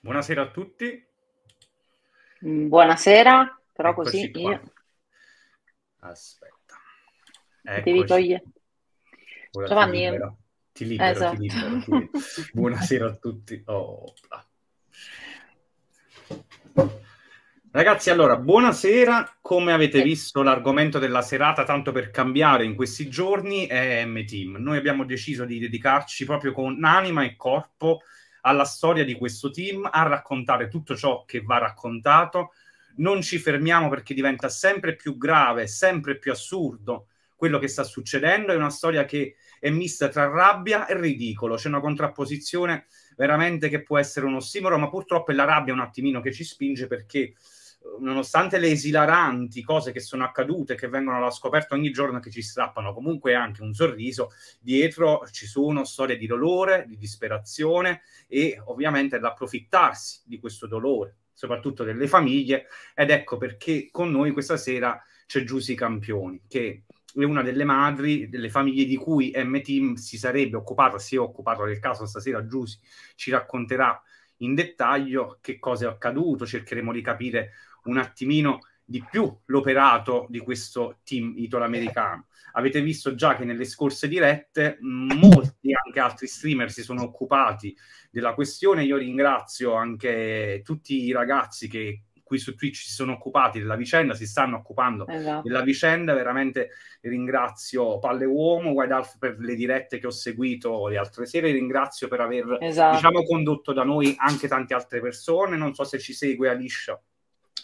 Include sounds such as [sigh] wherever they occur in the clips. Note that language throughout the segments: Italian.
Buonasera a tutti. Mm, buonasera, però Eccoci così qua. io... Aspetta. Eccoci. Devi togliere. Giovanni... Ti libero, ti libero, esatto. ti libero, ti [laughs] libero. Buonasera a tutti. Oh, Ragazzi, allora, buonasera. Come avete visto, l'argomento della serata, tanto per cambiare in questi giorni, è M-Team. Noi abbiamo deciso di dedicarci proprio con anima e corpo a alla storia di questo team, a raccontare tutto ciò che va raccontato. Non ci fermiamo perché diventa sempre più grave, sempre più assurdo quello che sta succedendo. È una storia che è mista tra rabbia e ridicolo. C'è una contrapposizione veramente che può essere uno stimolo, ma purtroppo è la rabbia un attimino che ci spinge perché nonostante le esilaranti cose che sono accadute, che vengono alla scoperta ogni giorno, che ci strappano comunque anche un sorriso, dietro ci sono storie di dolore, di disperazione e ovviamente l'approfittarsi di questo dolore, soprattutto delle famiglie. Ed ecco perché con noi questa sera c'è Giusy Campioni, che è una delle madri delle famiglie di cui M-Team si sarebbe occupata, si è occupata del caso stasera. Giusy ci racconterà in dettaglio che cosa è accaduto, cercheremo di capire un attimino di più l'operato di questo team italoamericano. Avete visto già che nelle scorse dirette molti anche altri streamer si sono occupati della questione. Io ringrazio anche tutti i ragazzi che qui su Twitch si sono occupati della vicenda, si stanno occupando esatto. della vicenda. Veramente ringrazio Palle Uomo, Wide Half per le dirette che ho seguito le altre sere. Ringrazio per aver esatto. diciamo, condotto da noi anche tante altre persone. Non so se ci segue Alicia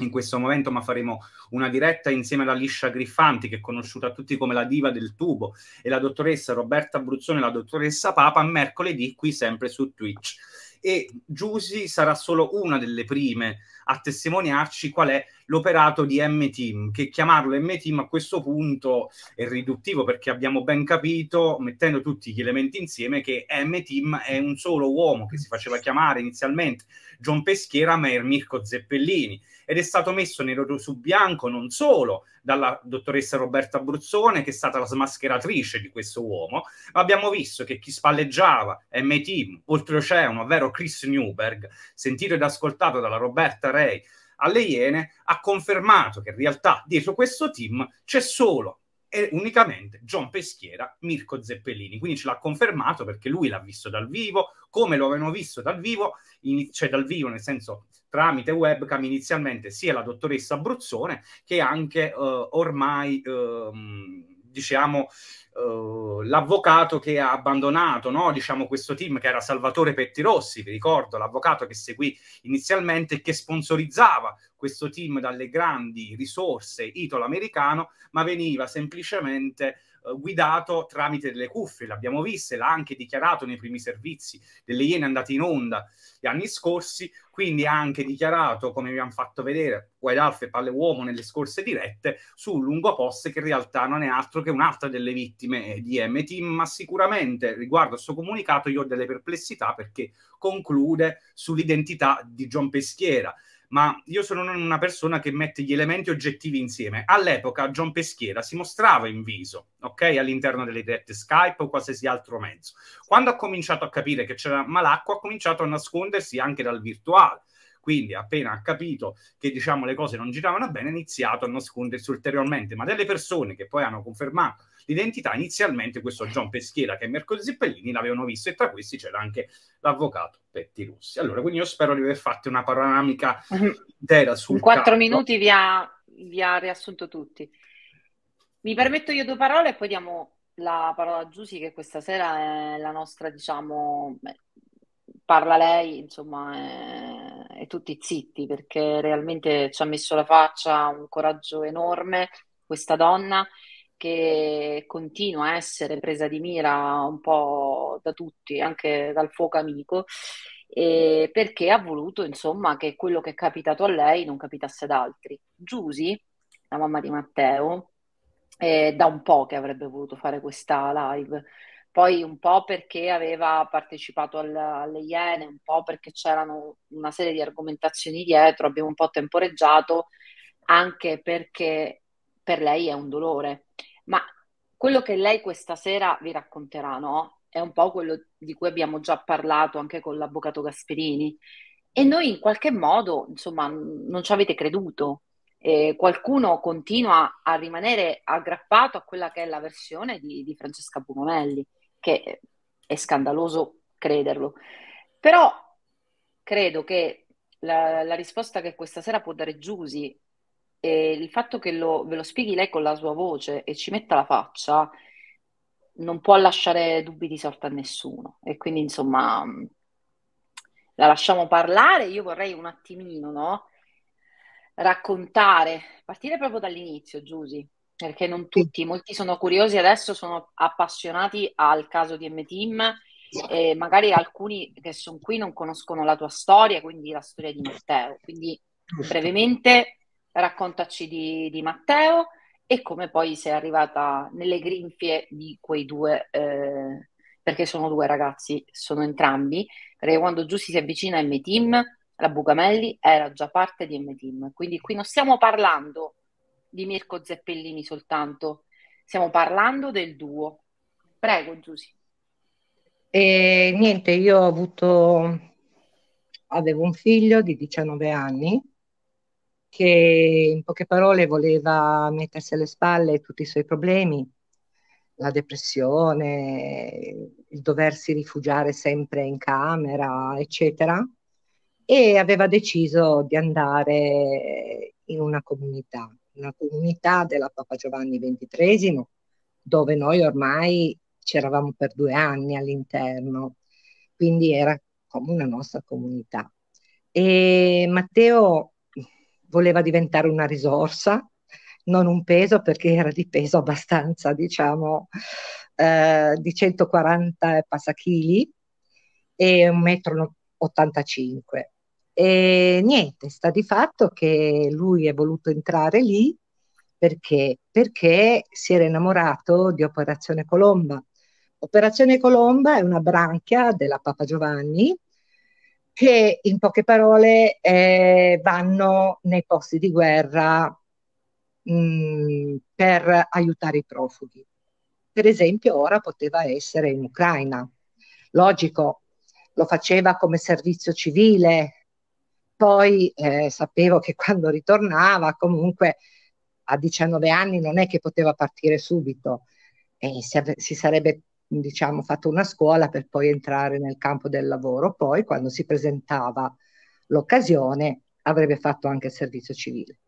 in questo momento, ma faremo una diretta insieme alla Liscia Griffanti, che è conosciuta a tutti come la diva del tubo, e la dottoressa Roberta Bruzzone e la dottoressa Papa, mercoledì qui sempre su Twitch. E Giusy sarà solo una delle prime a testimoniarci qual è l'operato di M-Team, che chiamarlo M-Team a questo punto è riduttivo perché abbiamo ben capito, mettendo tutti gli elementi insieme, che M-Team è un solo uomo che si faceva chiamare inizialmente John Peschiera, ma è Mirko Zeppellini ed è stato messo nero su bianco non solo dalla dottoressa Roberta Bruzzone, che è stata la smascheratrice di questo uomo, ma abbiamo visto che chi spalleggiava M-Team oltreoceano, ovvero Chris Newberg, sentito ed ascoltato dalla Roberta Ray alle Iene, ha confermato che in realtà dietro questo team c'è solo è unicamente John Peschiera, Mirko Zeppellini. Quindi ce l'ha confermato perché lui l'ha visto dal vivo, come lo avevano visto dal vivo, in, cioè dal vivo nel senso tramite webcam inizialmente sia la dottoressa Abruzzone che anche uh, ormai... Uh, diciamo, eh, l'avvocato che ha abbandonato no? diciamo, questo team che era Salvatore Pettirossi, vi ricordo, l'avvocato che seguì inizialmente e che sponsorizzava questo team dalle grandi risorse italo-americano, ma veniva semplicemente eh, guidato tramite delle cuffie, l'abbiamo vista, l'ha anche dichiarato nei primi servizi delle Iene andate in onda gli anni scorsi, quindi ha anche dichiarato, come abbiamo fatto vedere Wild Alf e Palle Uomo nelle scorse dirette, su un Lungo Poste che in realtà non è altro che un'altra delle vittime di MT, ma sicuramente riguardo a questo comunicato io ho delle perplessità perché conclude sull'identità di John Peschiera ma io sono una persona che mette gli elementi oggettivi insieme. All'epoca John Peschiera si mostrava in viso, ok, all'interno delle dirette Skype o qualsiasi altro mezzo. Quando ha cominciato a capire che c'era malacqua, ha cominciato a nascondersi anche dal virtuale quindi, appena ha capito che diciamo le cose non giravano bene, ha iniziato a nascondersi ulteriormente. Ma delle persone che poi hanno confermato l'identità, inizialmente questo John Peschiera che è Mercoledì Zippellini l'avevano visto, e tra questi c'era anche l'avvocato Petti Rossi. Allora, quindi io spero di aver fatto una panoramica mm-hmm. intera sul. In quattro caso. minuti vi ha, vi ha riassunto tutti. Mi permetto io due parole e poi diamo la parola a Giusy che questa sera è la nostra, diciamo, parla lei, insomma, eh, e tutti zitti perché realmente ci ha messo la faccia un coraggio enorme questa donna che continua a essere presa di mira un po' da tutti, anche dal fuoco amico, perché ha voluto, insomma, che quello che è capitato a lei non capitasse ad altri. Giusi, la mamma di Matteo, eh, da un po' che avrebbe voluto fare questa live poi un po' perché aveva partecipato al, alle Iene, un po' perché c'erano una serie di argomentazioni dietro, abbiamo un po' temporeggiato, anche perché per lei è un dolore. Ma quello che lei questa sera vi racconterà, no? È un po' quello di cui abbiamo già parlato anche con l'avvocato Gasperini. E noi in qualche modo, insomma, non ci avete creduto. Eh, qualcuno continua a rimanere aggrappato a quella che è la versione di, di Francesca Bumonelli che è scandaloso crederlo. Però credo che la, la risposta che questa sera può dare Giusi e il fatto che lo, ve lo spieghi lei con la sua voce e ci metta la faccia non può lasciare dubbi di sorta a nessuno. E quindi, insomma, la lasciamo parlare. Io vorrei un attimino, no? Raccontare, partire proprio dall'inizio, Giusi, perché non tutti, molti sono curiosi adesso, sono appassionati al caso di M-Team e magari alcuni che sono qui non conoscono la tua storia, quindi la storia di Matteo. Quindi brevemente raccontaci di, di Matteo e come poi sei arrivata nelle grinfie di quei due, eh, perché sono due ragazzi, sono entrambi, perché quando Giussi si avvicina a M-Team, la Bugamelli era già parte di M-Team, quindi qui non stiamo parlando di Mirko Zeppellini soltanto. Stiamo parlando del duo. Prego, Giusy. E niente, io ho avuto, avevo un figlio di 19 anni che in poche parole voleva mettersi alle spalle tutti i suoi problemi, la depressione, il doversi rifugiare sempre in camera, eccetera, e aveva deciso di andare in una comunità una comunità della Papa Giovanni XXIII dove noi ormai c'eravamo per due anni all'interno, quindi era come una nostra comunità. E Matteo voleva diventare una risorsa, non un peso perché era di peso abbastanza, diciamo, eh, di 140 passachili e un metro 85. E niente, sta di fatto che lui è voluto entrare lì perché? Perché si era innamorato di Operazione Colomba. Operazione Colomba è una branchia della Papa Giovanni che in poche parole eh, vanno nei posti di guerra mh, mm, per aiutare i profughi. Per esempio ora poteva essere in Ucraina. Logico, lo faceva come servizio civile, poi eh, sapevo che quando ritornava, comunque a 19 anni non è che poteva partire subito, e si, si sarebbe diciamo, fatto una scuola per poi entrare nel campo del lavoro. Poi, quando si presentava l'occasione, avrebbe fatto anche il servizio civile.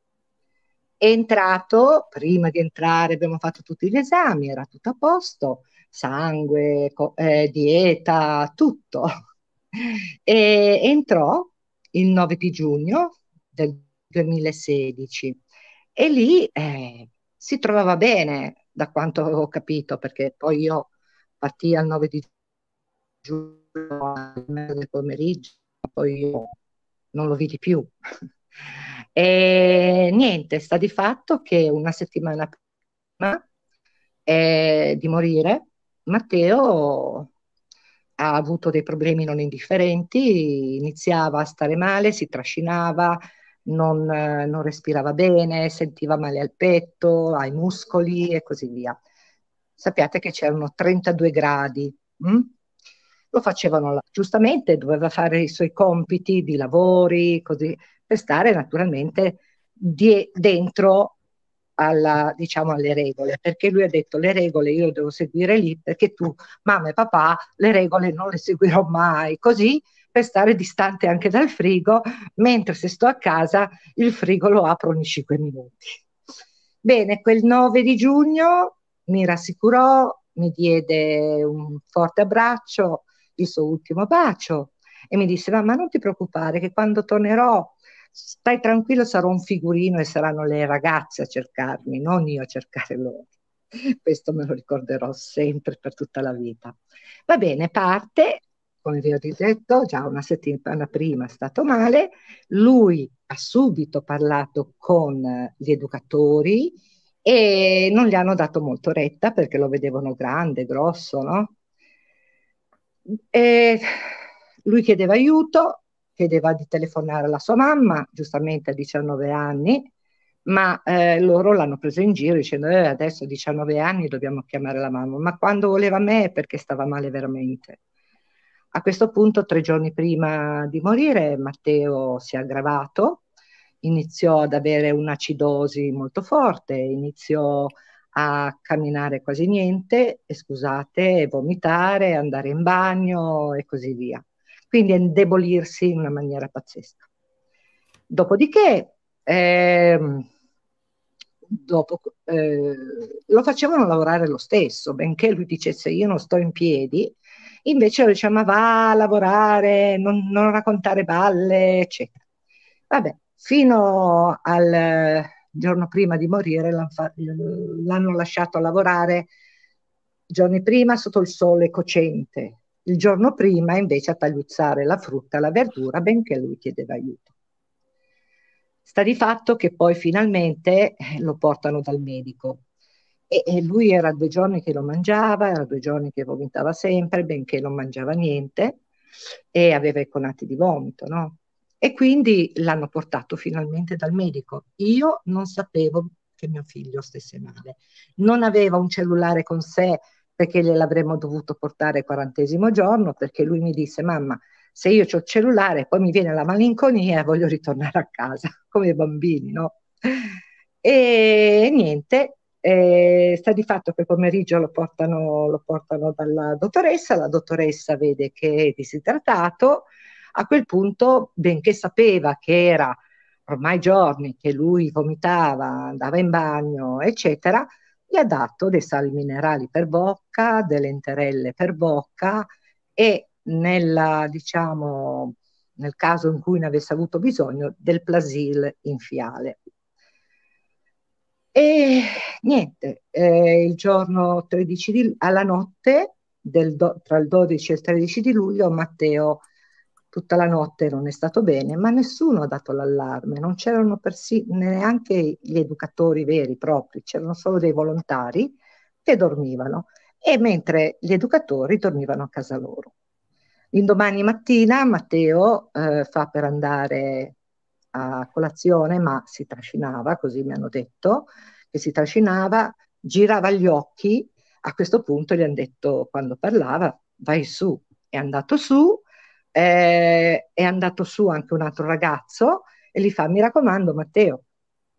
È entrato, prima di entrare abbiamo fatto tutti gli esami, era tutto a posto, sangue, co- eh, dieta, tutto. [laughs] E entrò il 9 di giugno del 2016 e lì eh, si trovava bene da quanto avevo capito perché poi io partì al 9 di giugno del pomeriggio poi io non lo vidi più [laughs] e niente sta di fatto che una settimana prima eh, di morire Matteo ha avuto dei problemi non indifferenti, iniziava a stare male, si trascinava, non, non, respirava bene, sentiva male al petto, ai muscoli e così via. Sappiate che c'erano 32 gradi. Mh? Mm? Lo facevano giustamente, doveva fare i suoi compiti di lavori, così, per stare naturalmente di- dentro alla, diciamo, alle regole, perché lui ha detto le regole io devo seguire lì, perché tu, mamma e papà, le regole non le seguirò mai, così per stare distante anche dal frigo, mentre se sto a casa il frigo lo apro ogni 5 minuti. Bene, quel 9 di giugno mi rassicurò, mi diede un forte abbraccio, il suo ultimo bacio e mi disse, mamma non ti preoccupare che quando tornerò stai tranquillo, sarò un figurino e saranno le ragazze a cercarmi, non io a cercare loro. [laughs] Questo me lo ricorderò sempre per tutta la vita. Va bene, parte, come vi ho detto, già una settimana prima è stato male, lui ha subito parlato con eh, gli educatori e non gli hanno dato molto retta perché lo vedevano grande, grosso, no? E lui chiedeva aiuto, chiedeva di telefonare alla sua mamma, giustamente a 19 anni, ma eh, loro l'hanno preso in giro dicendo eh, adesso a 19 anni dobbiamo chiamare la mamma, ma quando voleva me perché stava male veramente. A questo punto, tre giorni prima di morire, Matteo si è aggravato, iniziò ad avere un'acidosi molto forte, iniziò a camminare quasi niente, scusate, vomitare, andare in bagno e così via quindi indebolirsi in una maniera pazzesca. Dopodiché, ehm, dopo, eh, lo facevano lavorare lo stesso, benché lui dicesse io non sto in piedi, invece lo diceva va a lavorare, non, non raccontare balle, eccetera. Vabbè, fino al giorno prima di morire l'hanno lasciato lavorare giorni prima sotto il sole cocente, il giorno prima invece a tagliuzzare la frutta, la verdura, benché lui chiedeva aiuto. Sta di fatto che poi finalmente eh, lo portano dal medico e, e lui era due giorni che lo mangiava, era due giorni che vomitava sempre, benché non mangiava niente e aveva i conati di vomito, no? E quindi l'hanno portato finalmente dal medico. Io non sapevo che mio figlio stesse male. Non aveva un cellulare con sé perché gliel'avremmo dovuto portare il quarantesimo giorno, perché lui mi disse, mamma, se io ho il cellulare, poi mi viene la malinconia e voglio ritornare a casa, [laughs] come i bambini, no? E niente, eh, sta di fatto che pomeriggio lo portano, lo portano dalla dottoressa, la dottoressa vede che è disidratato, a quel punto, benché sapeva che era ormai giorni che lui vomitava, andava in bagno, eccetera, gli ha dato dei sali minerali per bocca, delle enterelle per bocca e nella, diciamo, nel caso in cui ne avesse avuto bisogno, del plasil in fiale. E niente, eh, il giorno 13 di, alla notte, do, tra il 12 e il 13 di luglio, Matteo Tutta la notte non è stato bene, ma nessuno ha dato l'allarme, non c'erano persi- neanche gli educatori veri propri, c'erano solo dei volontari che dormivano e mentre gli educatori dormivano a casa loro. L'indomani mattina Matteo eh, fa per andare a colazione, ma si trascinava, così mi hanno detto, che si trascinava, girava gli occhi, a questo punto gli hanno detto quando parlava, vai su, è andato su eh, è andato su anche un altro ragazzo e gli fa mi raccomando Matteo,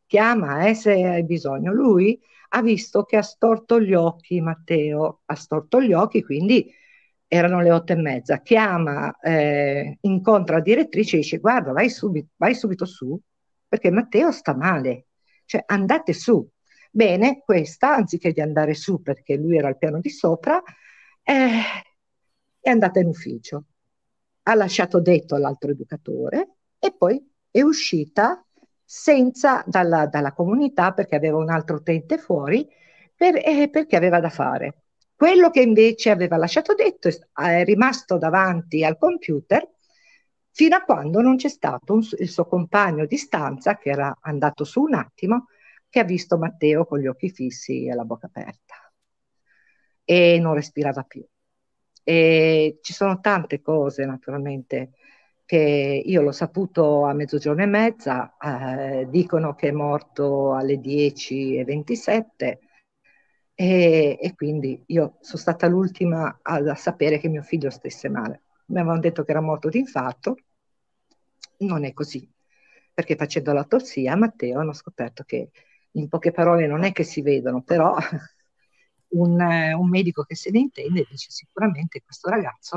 chiama eh, se hai bisogno. Lui ha visto che ha storto gli occhi Matteo, ha storto gli occhi quindi erano le otto e mezza, chiama, eh, incontra la direttrice e dice guarda vai subito, vai subito su perché Matteo sta male, cioè andate su. Bene, questa, anziché di andare su perché lui era al piano di sopra, eh, è andata in ufficio ha lasciato detto all'altro educatore e poi è uscita senza dalla, dalla comunità perché aveva un altro utente fuori per, eh, perché aveva da fare. Quello che invece aveva lasciato detto è rimasto davanti al computer fino a quando non c'è stato un, il suo compagno di stanza che era andato su un attimo che ha visto Matteo con gli occhi fissi e la bocca aperta e non respirava più. E ci sono tante cose naturalmente che io l'ho saputo a mezzogiorno e mezza, eh, dicono che è morto alle 10.27 e, e, e quindi io sono stata l'ultima a, a sapere che mio figlio stesse male. Mi avevano detto che era morto di infarto, non è così, perché facendo l'autopsia Matteo hanno scoperto che in poche parole non è che si vedono, però [laughs] un, eh, un medico che se ne intende dice sicuramente questo ragazzo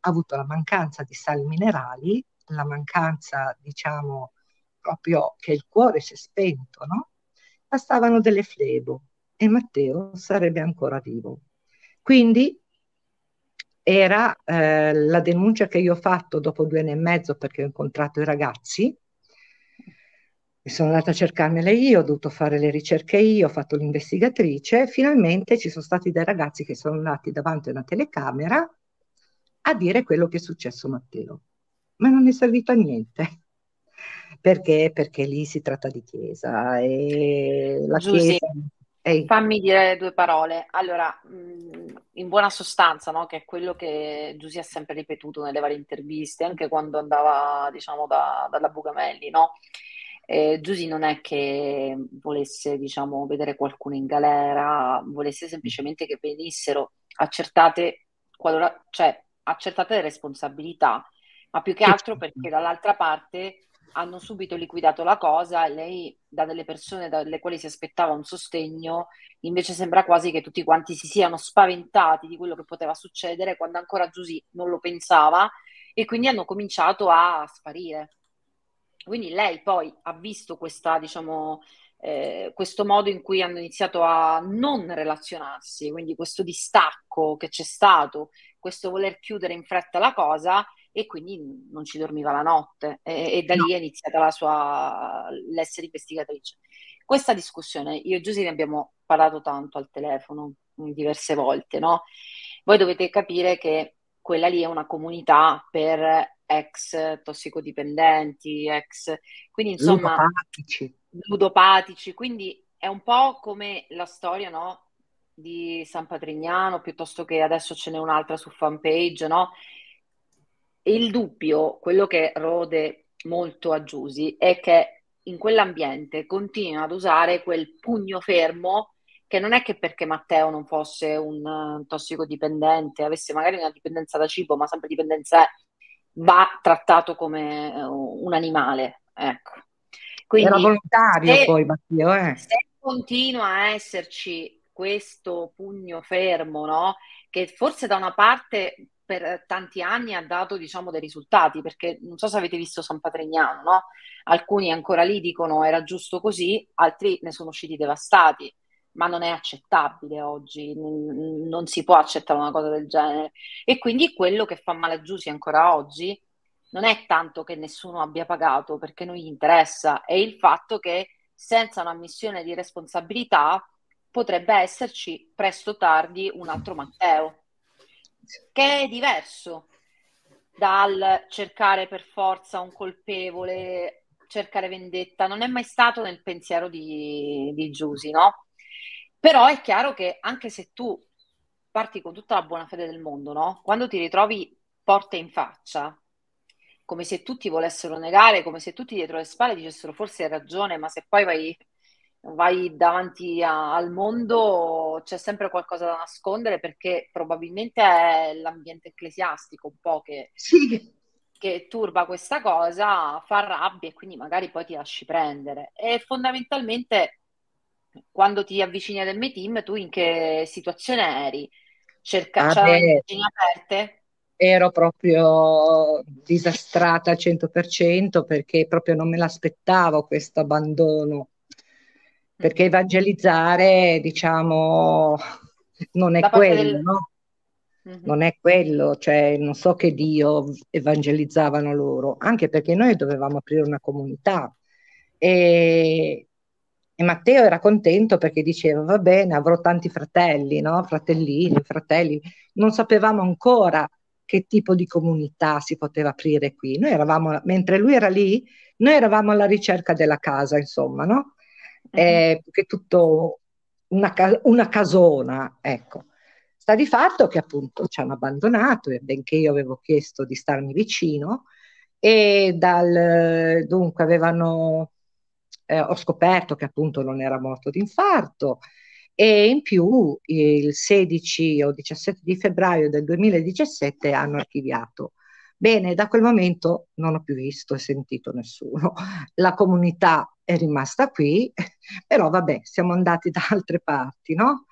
ha avuto la mancanza di sali minerali, la mancanza, diciamo, proprio che il cuore si è spento, no? Bastavano delle flebo e Matteo sarebbe ancora vivo. Quindi era eh, la denuncia che io ho fatto dopo due anni e mezzo perché ho incontrato i ragazzi mi sono andata a cercarmele io, ho dovuto fare le ricerche io, ho fatto l'investigatrice. Finalmente ci sono stati dei ragazzi che sono andati davanti a una telecamera a dire quello che è successo a Matteo. Ma non è servito a niente. Perché? Perché lì si tratta di chiesa e la Giussi, chiesa... Ehi. Fammi dire due parole. Allora, mm, in buona sostanza, no? che è quello che Giussi ha sempre ripetuto nelle varie interviste, anche quando andava, diciamo, da, dalla Bugamelli, no? Eh, Giusy non è che volesse, diciamo, vedere qualcuno in galera, volesse semplicemente che venissero accertate, qualora, cioè, accertate le responsabilità, ma più che altro perché dall'altra parte hanno subito liquidato la cosa e lei da delle persone dalle quali si aspettava un sostegno invece sembra quasi che tutti quanti si siano spaventati di quello che poteva succedere quando ancora Giusy non lo pensava e quindi hanno cominciato a sparire. Quindi lei poi ha visto questa, diciamo, eh, questo modo in cui hanno iniziato a non relazionarsi, quindi questo distacco che c'è stato, questo voler chiudere in fretta la cosa e quindi non ci dormiva la notte e, e da no. lì è iniziata la sua, l'essere investigatrice. Questa discussione, io e Giuse ne abbiamo parlato tanto al telefono mm, diverse volte, no? Voi dovete capire che quella lì è una comunità per ex tossicodipendenti, ex... Quindi insomma... Ludopatici. ludopatici. Quindi è un po' come la storia, no? Di San Patrignano, piuttosto che adesso ce n'è un'altra su fanpage, no? Il dubbio, quello che rode molto a Giusi, è che in quell'ambiente continua ad usare quel pugno fermo che non è che perché Matteo non fosse un eh, tossicodipendente, avesse magari una dipendenza da cibo, ma sempre dipendenza è, va trattato come eh, un animale. Ecco. Quindi, Era volontario se, poi, Matteo. Eh. Se continua a esserci questo pugno fermo, no? che forse da una parte per tanti anni ha dato diciamo, dei risultati perché non so se avete visto San Patrignano no? alcuni ancora lì dicono era giusto così altri ne sono usciti devastati ma non è accettabile oggi, non si può accettare una cosa del genere. E quindi quello che fa male a Giussi ancora oggi non è tanto che nessuno abbia pagato, perché non gli interessa, è il fatto che senza una missione di responsabilità potrebbe esserci presto o tardi un altro Matteo, che è diverso dal cercare per forza un colpevole, cercare vendetta, non è mai stato nel pensiero di, di Giusy, no? Però è chiaro che anche se tu parti con tutta la buona fede del mondo, no? Quando ti ritrovi porte in faccia, come se tutti volessero negare, come se tutti dietro le spalle dicessero forse hai ragione, ma se poi vai, vai davanti a, al mondo c'è sempre qualcosa da nascondere perché probabilmente è l'ambiente ecclesiastico un po' che, sì. che turba questa cosa, fa rabbia e quindi magari poi ti lasci prendere. E fondamentalmente quando ti avvicini ad M-Team, tu in che situazione eri? Cerca, ah, le vicine aperte? Ero proprio disastrata al 100% perché proprio non me l'aspettavo questo abbandono. Mm. Perché evangelizzare, diciamo, non è quello, del... no? Mhm. Non è quello, cioè non so che Dio evangelizzavano loro, anche perché noi dovevamo aprire una comunità e e Matteo era contento perché diceva, va bene, avrò tanti fratelli, no? fratellini, fratelli. Non sapevamo ancora che tipo di comunità si poteva aprire qui. Noi eravamo, mentre lui era lì, noi eravamo alla ricerca della casa, insomma, no? Mhm. Eh, che tutto una, una, casona, ecco. Sta di fatto che appunto ci hanno abbandonato, e benché io avevo chiesto di starmi vicino, e dal, dunque avevano eh, ho scoperto che appunto non era morto di infarto e in più il 16 o 17 di febbraio del 2017 hanno archiviato. Bene, da quel momento non ho più visto e sentito nessuno. La comunità è rimasta qui, però vabbè, siamo andati da altre parti, no?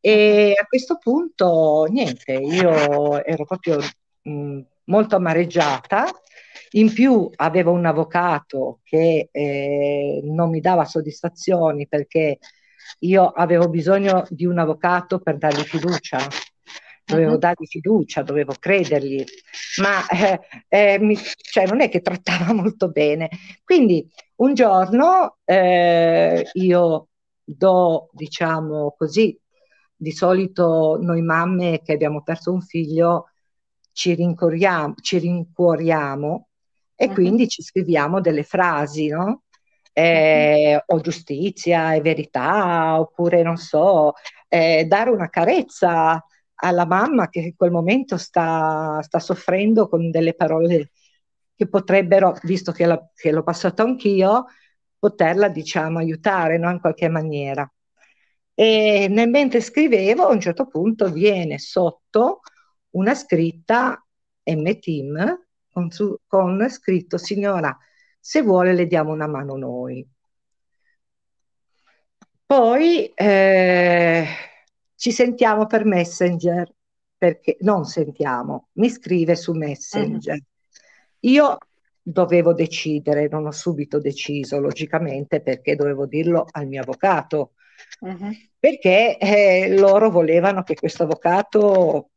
E a questo punto, niente, io ero proprio mh, molto amareggiata in più avevo un avvocato che eh, non mi dava soddisfazioni perché io avevo bisogno di un avvocato per dargli fiducia. Dovevo uh-huh. dargli fiducia, dovevo credergli, ma eh, eh, mi, cioè non è che trattava [laughs] molto bene. Quindi un giorno eh, io do, diciamo così, di solito noi mamme che abbiamo perso un figlio ci rincuoriamo, ci rincuoriamo e uh quindi ci scriviamo delle frasi, no? Eh, o giustizia e verità, oppure non so, eh, dare una carezza alla mamma che in quel momento sta, sta soffrendo con delle parole che potrebbero, visto che, la, che l'ho passato anch'io, poterla diciamo aiutare no? in qualche maniera. E nel mentre scrivevo, a un certo punto viene sotto una scritta M-Team con, su, con scritto signora, se vuole le diamo una mano noi. Poi eh, ci sentiamo per Messenger, perché non sentiamo, mi scrive su Messenger. Eh. Io dovevo decidere, non ho subito deciso, logicamente, perché dovevo dirlo al mio avvocato, mm-hmm. perché eh, loro volevano che questo avvocato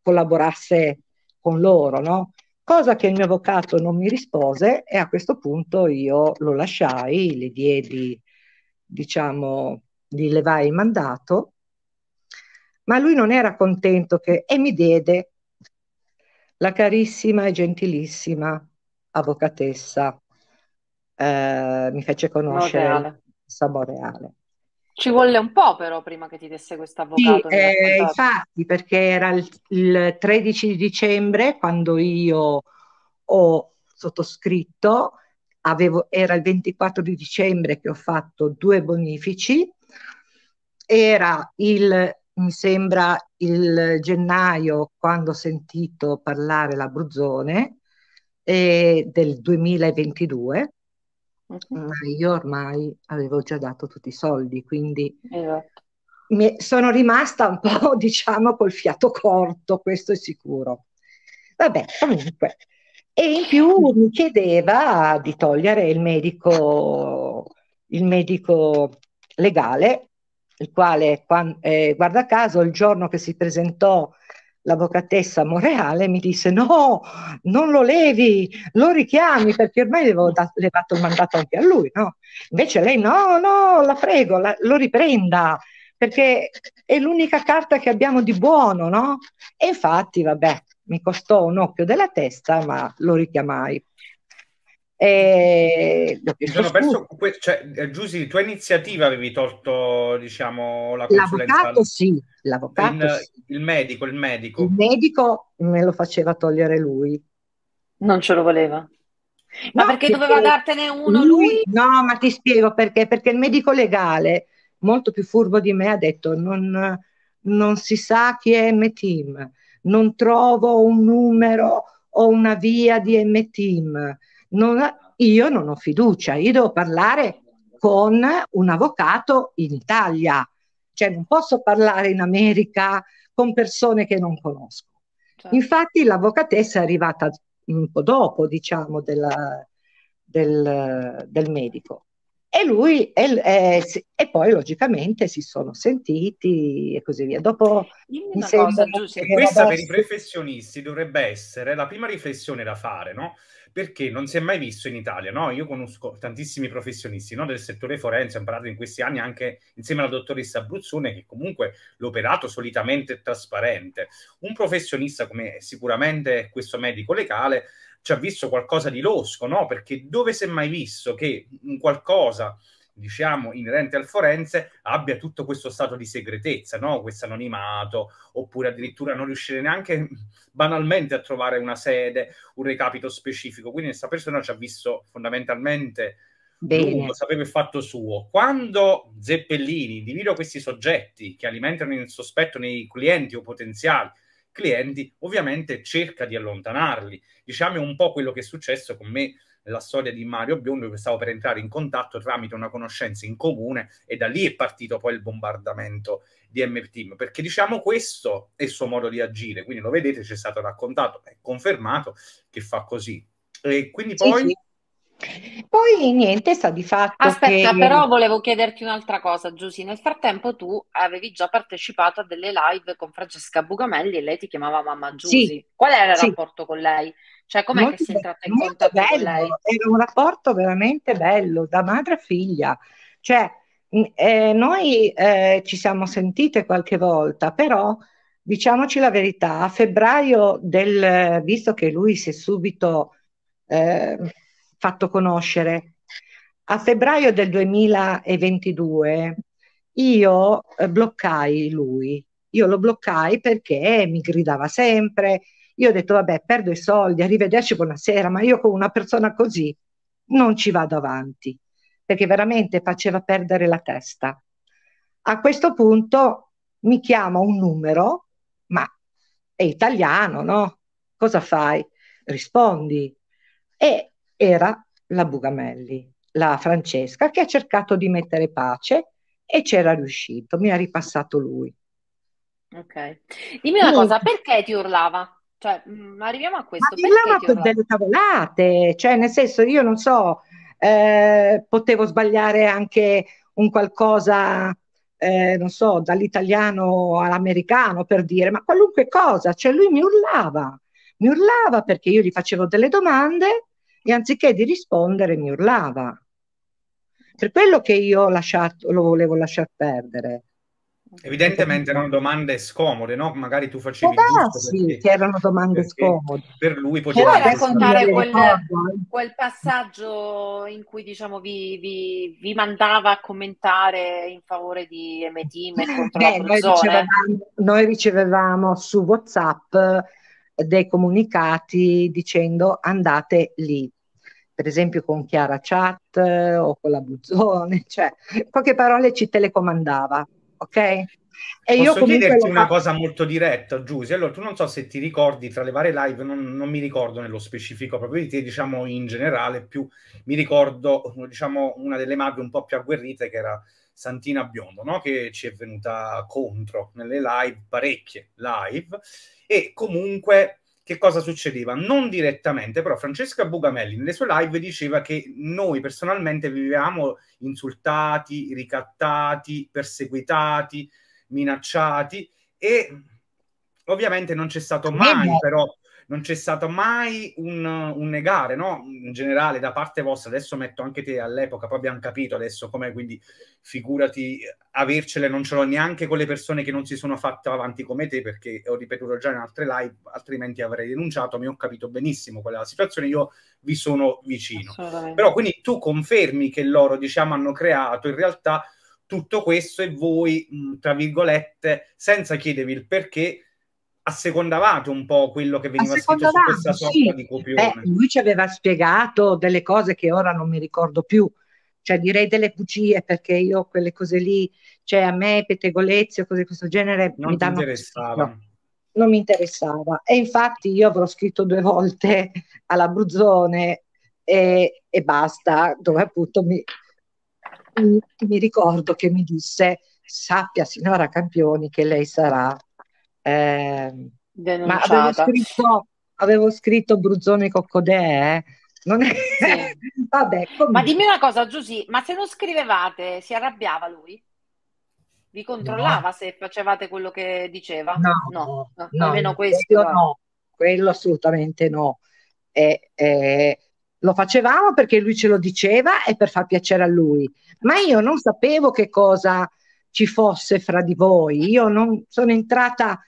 collaborasse con loro, no? Cosa che il mio avvocato non mi rispose e a questo punto io lo lasciai, gli diedi, diciamo, gli levai il mandato, ma lui non era contento che, e mi diede la carissima e gentilissima avvocatessa, eh, mi fece conoscere Moreale. Samoreale. Ci volle un po' però prima che ti desse questo avvocato. Sì, eh, infatti, perché era il, il 13 dicembre quando io ho sottoscritto, avevo, era il 24 di dicembre che ho fatto due bonifici, era il, mi sembra, il gennaio quando ho sentito parlare l'Abruzzone eh, del 2022 Uh-huh. Ma io ormai avevo già dato tutti i soldi, quindi esatto. mi sono rimasta un po', [laughs] diciamo, col fiato corto, questo è sicuro. Vabbè, comunque. E in più mi chiedeva di togliere il medico, il medico legale, il quale, eh, guarda caso, il giorno che si presentò l'avvocatessa Moreale mi disse no, non lo levi, lo richiami perché ormai avevo dato, levato il mandato anche a lui, no? Invece lei no, no, la prego, la, lo riprenda perché è l'unica carta che abbiamo di buono, no? E infatti, vabbè, mi costò un occhio della testa, ma lo richiamai. E... Perso, cioè, eh, Giussi, tua iniziativa avevi tolto diciamo, la consulenza? L'avvocato sì, l'avvocato il, sì. il, medico, il medico. Il medico me lo faceva togliere lui. Non ce lo voleva? Ma no, perché, perché doveva dartene uno lui, lui? No, ma ti spiego perché. Perché il medico legale, molto più furbo di me, ha detto non, non si sa chi è M-Team, non trovo un numero o una via di M-Team non, io non ho fiducia, io devo parlare con un avvocato in Italia, cioè non posso parlare in America con persone che non conosco. Certo. Infatti l'avvocatessa è arrivata un po' dopo, diciamo, della, del, del, medico. E lui, e, e, e, poi logicamente si sono sentiti e così via. Dopo mi cosa, Giuseppe, questa per i professionisti dovrebbe essere la prima riflessione da fare, no? perché non si è mai visto in Italia, no? Io conosco tantissimi professionisti no? del settore forense, ho imparato in questi anni anche insieme alla dottoressa Abruzzone, che comunque l'operato solitamente è trasparente. Un professionista come sicuramente questo medico legale ci ha visto qualcosa di losco, no? Perché dove si è mai visto che qualcosa diciamo, inerente al forense abbia tutto questo stato di segretezza, no? questo anonimato, oppure addirittura non riuscire neanche banalmente a trovare una sede, un recapito specifico. Quindi questa persona ci ha visto fondamentalmente lungo, sapeva il fatto suo. Quando Zeppellini individua questi soggetti che alimentano il sospetto nei clienti o potenziali, clienti, ovviamente cerca di allontanarli. Diciamo un po' quello che è successo con me la storia di Mario Biondo che stavo per entrare in contatto tramite una conoscenza in comune e da lì è partito poi il bombardamento di M-Team, perché diciamo questo è il suo modo di agire, quindi lo vedete, ci è stato raccontato, è confermato che fa così. E quindi poi... sì. Poi niente, sta di fatto. Aspetta, che... però volevo chiederti un'altra cosa, Giusy. Nel frattempo tu avevi già partecipato a delle live con Francesca Bugamelli e lei ti chiamava mamma Giusy. Sì. Qual era il sì. rapporto con lei? Cioè, com'è molto che si è entrata in contatto bello, con lei? Era un rapporto veramente bello, da madre a figlia. Cioè, mm, eh, noi eh, ci siamo sentite qualche volta, però diciamoci la verità, a febbraio del, visto che lui si è subito eh, fatto conoscere, a febbraio del 2022 io eh, bloccai lui, io lo bloccai perché mi gridava sempre, io ho detto, vabbè, perdo i soldi, arrivederci, buonasera, ma io con una persona così non ci vado avanti, perché veramente faceva perdere la testa. A questo punto mi chiama un numero, ma è italiano, no? Cosa fai? Rispondi. E era la Bugamelli, la Francesca, che ha cercato di mettere pace e c'era riuscito, mi ha ripassato lui. Ok. Dimmi una cosa, perché ti urlava? Cioè, mh, mm, arriviamo a questo. Ma parlavamo con delle tavolate, cioè nel senso io non so, eh, potevo sbagliare anche un qualcosa, eh, non so, dall'italiano all'americano per dire, ma qualunque cosa, cioè lui mi urlava, mi urlava perché io gli facevo delle domande e anziché di rispondere mi urlava. Per quello che io lasciato, lo volevo lasciar perdere. Evidentemente erano domande scomode, no? Magari tu facevi eh, perché, che erano domande scomode. Per lui poteva Puoi raccontare quel, quel, passaggio in cui diciamo vi, vi, vi, mandava a commentare in favore di MT eh, contro Beh, noi ricevevamo, noi ricevevamo su WhatsApp dei comunicati dicendo andate lì, per esempio con Chiara Chat eh, o con la Buzzone, cioè poche parole ci telecomandava ok? E Posso io chiederti una cosa molto diretta, Giusy. Allora, tu non so se ti ricordi tra le varie live, non, non mi ricordo nello specifico proprio di te, diciamo in generale, più mi ricordo, diciamo, una delle maghe un po' più agguerrite che era Santina Biondo, no? che ci è venuta contro nelle live, parecchie live, e comunque che cosa succedeva? Non direttamente, però Francesca Bugamelli nelle sue live diceva che noi personalmente vivevamo insultati, ricattati, perseguitati, minacciati e ovviamente non c'è stato mai però non c'è stato mai un, un negare, no? In generale, da parte vostra, adesso metto anche te all'epoca, poi abbiamo capito adesso com'è, quindi figurati avercele, non ce l'ho neanche con le persone che non si sono fatte avanti come te, perché ho ripetuto già in altre live, altrimenti avrei denunciato, mi ho capito benissimo qual è la situazione, io vi sono vicino. Però quindi tu confermi che loro, diciamo, hanno creato in realtà tutto questo e voi, tra virgolette, senza chiedervi il perché, assecondavate un po' quello che veniva scritto su questa sorta sì. di copione. Beh, lui ci aveva spiegato delle cose che ora non mi ricordo più, cioè direi delle bugie perché io quelle cose lì, cioè a me pettegolezzi cose di questo genere non mi danno... interessava. non mi interessava e infatti io avrò scritto due volte [laughs] all'Abruzzone e, e basta, dove appunto mi, mi, mi ricordo che mi disse sappia signora Campioni che lei sarà Ehm, ma avevo scritto, avevo scritto Bruzzone Coccodè, eh. non è... Sì. [laughs] Vabbè, ma dimmi una cosa, Giussi, ma se non scrivevate si arrabbiava lui? Vi controllava no. se facevate quello che diceva? No, no, no, no almeno questo. no, quello assolutamente no. E, e, lo facevamo perché lui ce lo diceva e per far piacere a lui, ma io non sapevo che cosa ci fosse fra di voi. Io non sono entrata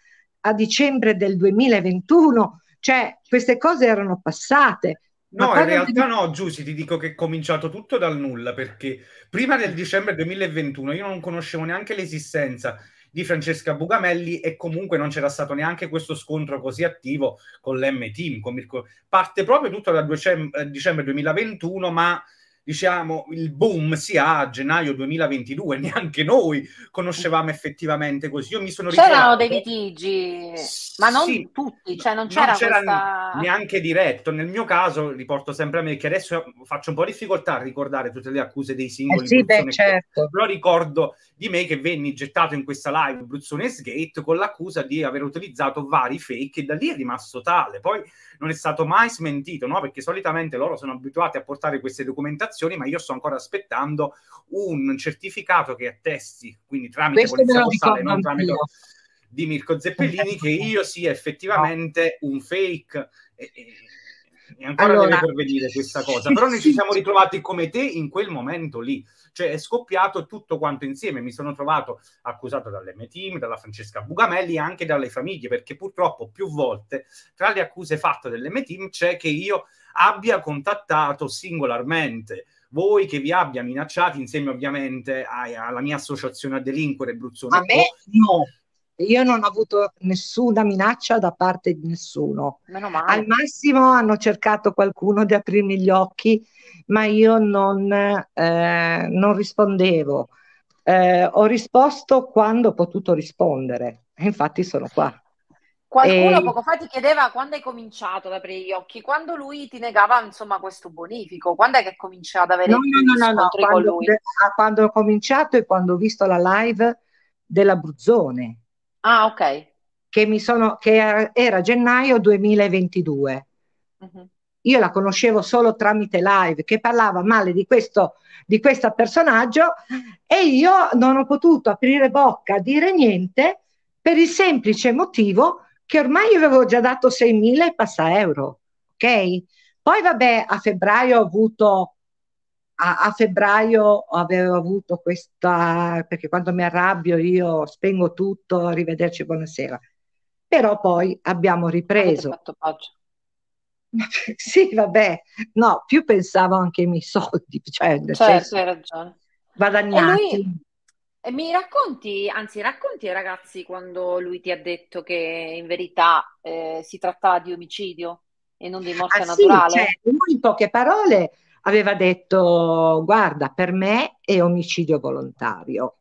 a dicembre del 2021, cioè queste cose erano passate. No, in realtà ti... no, Giussi, ti dico che è cominciato tutto dal nulla, perché prima del dicembre 2021 io non conoscevo neanche l'esistenza di Francesca Bugamelli e comunque non c'era stato neanche questo scontro così attivo con l'M Team. Con Mirko. Parte proprio tutto da eh, dicembre 2021, ma diciamo, il boom si ha a gennaio 2022, [laughs] neanche noi conoscevamo effettivamente così. Io mi sono C'erano dei litigi, ma non sì, tutti, cioè non c'era, non c'era questa... neanche diretto. Nel mio caso, riporto sempre a me che adesso faccio un po' difficoltà a ricordare tutte le accuse dei eh singoli. Eh sì, beh, certo. Però ricordo di me che venni gettato in questa live Bruzzone Gate con l'accusa di aver utilizzato vari fake e da lì è rimasto tale. Poi non è stato mai smentito, no? perché solitamente loro sono abituati a portare queste documentazioni, ma io sto ancora aspettando un certificato che attesti, quindi tramite Questo polizia postale, non tramite... Io di Mirko Zeppellini che io sia effettivamente un fake. E, e, e ancora allora... deve pervenire questa cosa, però noi ci siamo ritrovati come te in quel momento lì, cioè è scoppiato tutto quanto insieme, mi sono trovato accusato dall'M-Team, dalla Francesca Bugamelli e anche dalle famiglie, perché purtroppo più volte tra le accuse fatte dell'M-Team c'è che io abbia contattato singolarmente voi che vi abbia minacciati insieme ovviamente alla mia associazione a delinquere Bruzzone. A me no io non ho avuto nessuna minaccia da parte di nessuno. Al massimo hanno cercato qualcuno di aprirmi gli occhi, ma io non, eh, non rispondevo. Eh, ho risposto quando ho potuto rispondere, infatti sono qua. Qualcuno e... poco fa ti chiedeva quando hai cominciato ad aprire gli occhi, quando lui ti negava insomma questo bonifico, quando è che cominciava ad avere no, no, no, no, no. Quando, ah, quando, ho cominciato e quando ho visto la live dell'Abruzzone, Ah, ok. Che, mi sono, che era gennaio 2022. Uh-huh. Mhm. Io la conoscevo solo tramite live che parlava male di questo di questo personaggio e io non ho potuto aprire bocca, dire niente per il semplice motivo che ormai avevo già dato 6.000 e passa euro, ok? Poi vabbè, a febbraio ho avuto a, a, febbraio avevo avuto questa, perché quando mi arrabbio io spengo tutto, arrivederci, buonasera. Però poi abbiamo ripreso. [laughs] sì, vabbè, no, più pensavo anche ai miei soldi, [laughs] cioè, cioè senso, hai ragione. guadagnati. E mi racconti, anzi racconti ai ragazzi quando lui ti ha detto che in verità eh, si trattava di omicidio e non di morte ah, naturale? Sì, cioè, in poche parole aveva detto guarda per me è omicidio volontario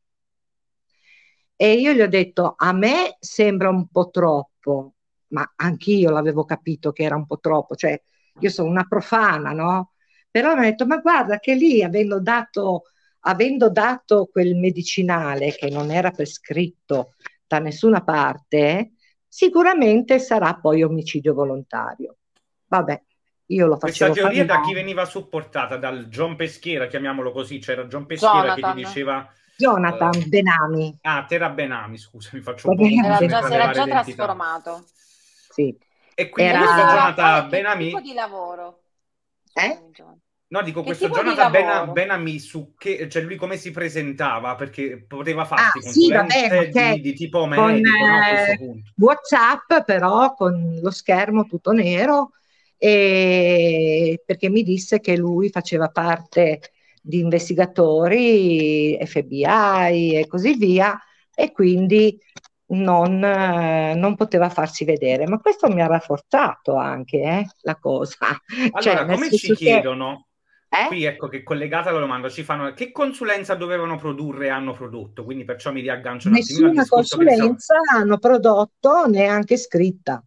e io gli ho detto a me sembra un po' troppo ma anch'io l'avevo capito che era un po' troppo cioè io sono una profana no? però mi ha detto ma guarda che lì avendo dato avendo dato quel medicinale che non era prescritto da nessuna parte, sicuramente sarà poi omicidio volontario. Vabbè, io lo facevo Questa teoria da chi veniva supportata? Dal John Peschiera, chiamiamolo così, c'era John Peschiera Jonathan. che gli diceva... Jonathan uh, Benami. Ah, Terra Benami, scusa, mi faccio un po' Era si era già trasformato. Sì. E quindi era... questo Jonathan Benami... Che tipo di lavoro? Eh? No, dico che questo Jonathan ben, Benami su che, cioè lui come si presentava perché poteva farsi ah, sì, vabbè, di, di, tipo medico, con, no, eh, WhatsApp però con lo schermo tutto nero e perché mi disse che lui faceva parte di investigatori FBI e così via e quindi non, non poteva farsi vedere. Ma questo mi ha rafforzato anche eh, la cosa. [laughs] Cioè, allora, cioè, come ci chiedono? Eh? Qui ecco che collegata alla domanda ci fanno che consulenza dovevano produrre e hanno prodotto, quindi perciò mi riaggancio Nessuna attimino. Nessuna consulenza hanno prodotto neanche scritta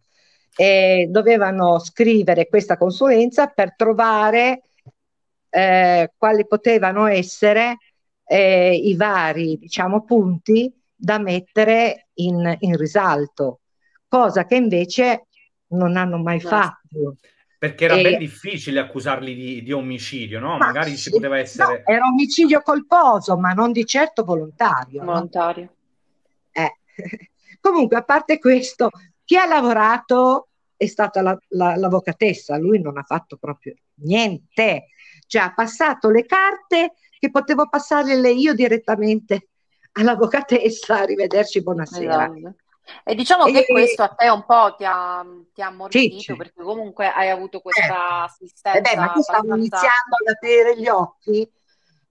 e dovevano scrivere questa consulenza per trovare eh, quali potevano essere eh, i vari diciamo, punti da mettere in, in, risalto, cosa che invece non hanno mai no. fatto. Perché era e... ben difficile accusarli di, di omicidio, no? Ma Magari sì, si poteva essere... No, era omicidio colposo, ma non di certo volontario. Volontario. No? Eh. [laughs] Comunque, a parte questo, chi ha lavorato è stata la, la, l'avvocatessa, lui non ha fatto proprio niente, cioè ha passato le carte che potevo passarle io direttamente all'avvocatessa, arrivederci, buonasera. Esatto. E diciamo che questo a te un po' ti ha, ti ha mordito sì, perché comunque hai avuto eh. questa assistenza. Eh beh, ma abbastanza... stavo iniziando ad aprire gli occhi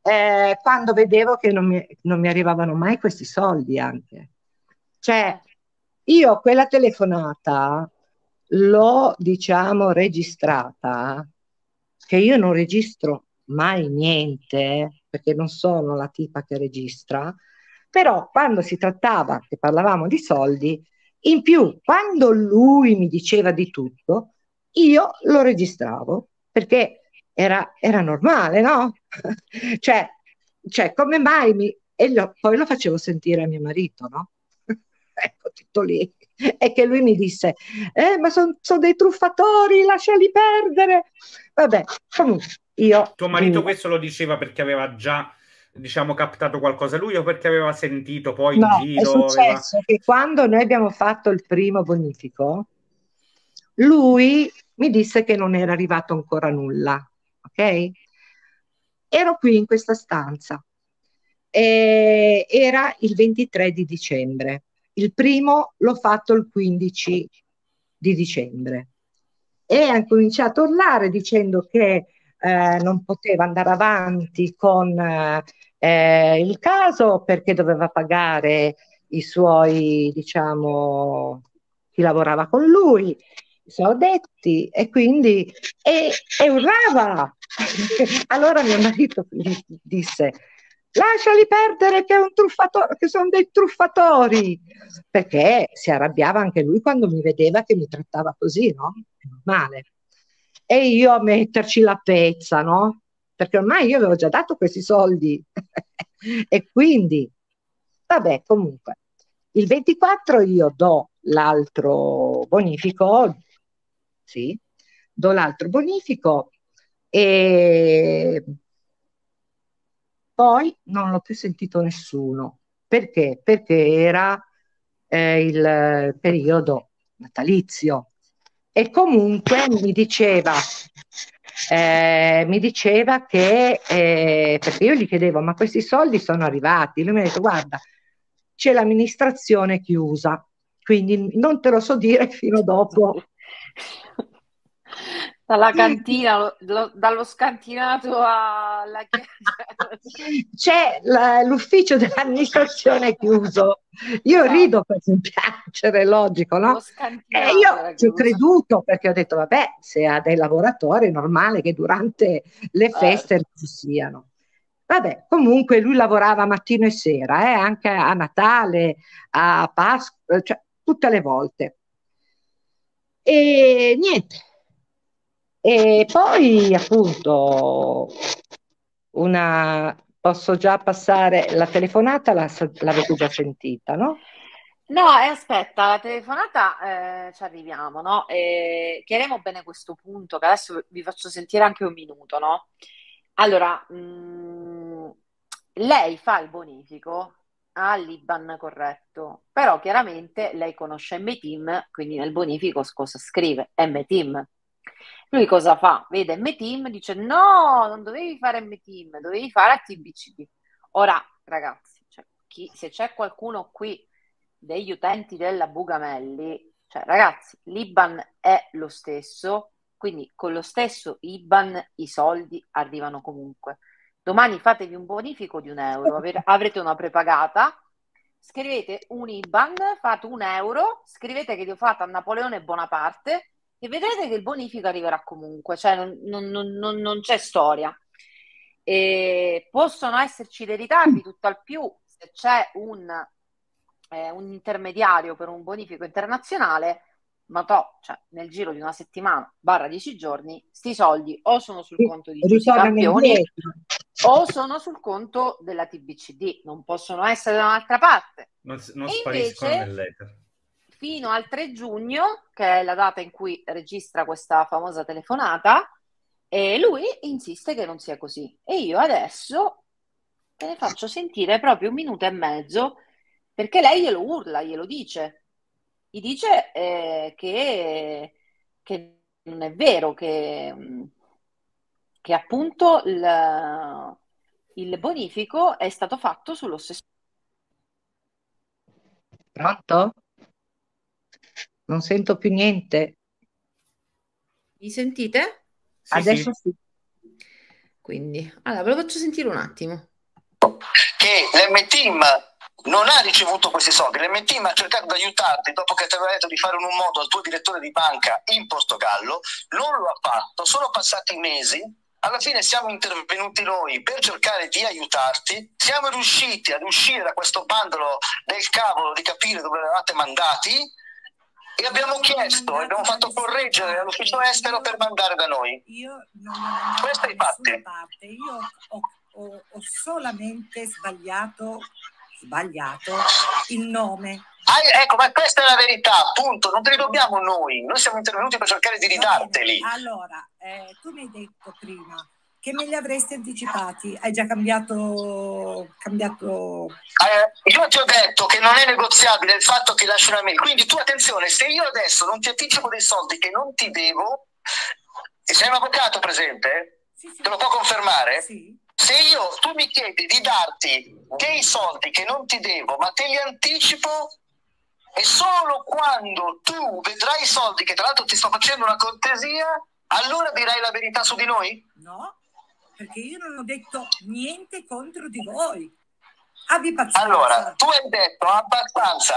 eh, quando vedevo che non mi, non mi, arrivavano mai questi soldi anche. Cioè, eh. Io quella telefonata l'ho, diciamo, registrata, che io non registro mai niente, perché non sono la tipa che registra, però quando si trattava, che parlavamo di soldi, in più, quando lui mi diceva di tutto, io lo registravo, perché era, era normale, no? [laughs] cioè, cioè, come mai mi... E lo, poi lo facevo sentire a mio marito, no? [laughs] ecco tutto lì. E che lui mi disse, eh, ma sono son dei truffatori, lasciali perdere. Vabbè, comunque, io... Tuo marito quindi... questo lo diceva perché aveva già diciamo captato qualcosa lui o perché aveva sentito poi no, in giro è successo aveva... che quando noi abbiamo fatto il primo bonifico lui mi disse che non era arrivato ancora nulla ok ero qui in questa stanza era il 23 di dicembre il primo l'ho fatto il 15 di dicembre e ha cominciato a urlare dicendo che eh, non poteva andare avanti con eh, il caso perché doveva pagare i suoi, diciamo, chi lavorava con lui, i suoi addetti e quindi e, e urlava. [laughs] allora mio marito disse lasciali perdere che, è un truffatore, che sono dei truffatori, perché si arrabbiava anche lui quando mi vedeva che mi trattava così, no? Male. E io a metterci la pezza, no? Perché ormai io avevo già dato questi soldi. [laughs] e quindi, vabbè, comunque, il 24 io do l'altro bonifico, sì, do l'altro bonifico e poi non l'ho più sentito nessuno. Perché? Perché era eh, il periodo natalizio. E comunque mi diceva, eh, mi diceva che, eh, perché io gli chiedevo, ma questi soldi sono arrivati? Lui mi ha detto, guarda, c'è l'amministrazione chiusa, quindi non te lo so dire fino dopo. [laughs] Dalla cantina, lo, dallo scantinato alla chiesa. [laughs] C'è la, l'ufficio dell'amministrazione chiuso. Io ah. rido per piacere, logico, no? E eh, io ci ho creduto perché ho detto, vabbè, se ha dei lavoratori è normale che durante le eh. feste non ci siano. Vabbè, comunque lui lavorava mattino e sera, eh, anche a Natale, a Pasqua, cioè tutte le volte. E niente, e poi appunto una posso già passare la telefonata, la, l'avete già sentita, no? No, eh, aspetta, la telefonata eh, ci arriviamo, no? Eh, chiariamo bene questo punto, che adesso vi faccio sentire anche un minuto, no? Allora, mh, mm, lei fa il bonifico all'Iban corretto, però chiaramente lei conosce M-Team, quindi nel bonifico cosa scrive? M-Team, lui cosa fa? Vede M-Team, dice no, non dovevi fare M-Team, dovevi fare TBCD. Ora, ragazzi, cioè, chi, se c'è qualcuno qui degli utenti della Bugamelli, cioè ragazzi, l'IBAN è lo stesso, quindi con lo stesso IBAN i soldi arrivano comunque. Domani fatevi un bonifico di un euro, Aver, [laughs] avrete una prepagata, scrivete un IBAN, fate un euro, scrivete che vi ho fatto a Napoleone Bonaparte e vedrete che il bonifico arriverà comunque, cioè non, non, non, non c'è storia. E possono esserci dei ritardi, mm. tutt'al più se c'è un, eh, un intermediario per un bonifico internazionale, ma to, cioè, nel giro di una settimana, barra dieci giorni, sti soldi o sono sul conto di Giuseppe Campioni o sono sul conto della TBCD, non possono essere da un'altra parte. Non, non spariscono invece, nell'etere fino al 3 giugno, che è la data in cui registra questa famosa telefonata, e lui insiste che non sia così. E io adesso te ne faccio sentire proprio un minuto e mezzo, perché lei glielo urla, glielo dice. Gli dice eh, che, che, non è vero, che, che appunto il, il bonifico è stato fatto sullo stesso Pronto? non sento più niente. Mi sentite? Sì, Adesso sì. sì. Quindi, allora ve lo faccio sentire un attimo. Che l'MTIM non ha ricevuto questi soldi, l'MTIM ha cercato di aiutarti dopo che ti aveva detto di fare in un modo al tuo direttore di banca in Portogallo, non lo ha fatto, sono passati mesi, alla fine siamo intervenuti noi per cercare di aiutarti, siamo riusciti ad uscire da questo bandolo del cavolo di capire dove eravate mandati e abbiamo chiesto e abbiamo fatto correggere all'ufficio estero per mandare da noi. Io non ho Questo è fatti. Parte. Io ho, ho, ho solamente sbagliato, sbagliato il nome. Ah, ecco, ma questa è la verità, appunto, non te li dobbiamo noi, noi siamo intervenuti per cercare di ridarteli. Allora, eh, tu mi hai detto prima che me li avresti anticipati? Hai già cambiato... cambiato... Eh, io ti ho detto che non è negoziabile il fatto che lasci una mail, quindi tu attenzione, se io adesso non ti anticipo dei soldi che non ti devo, e sei un avvocato presente? Sì, sì. Te lo può confermare? Sì. Se io, tu mi chiedi di darti dei soldi che non ti devo, ma te li anticipo, e solo quando tu vedrai i soldi, che tra l'altro ti sto facendo una cortesia, allora dirai la verità su di noi? No perché io non ho detto niente contro di voi. Abbi ah, pazienza. Allora, tu hai detto abbastanza.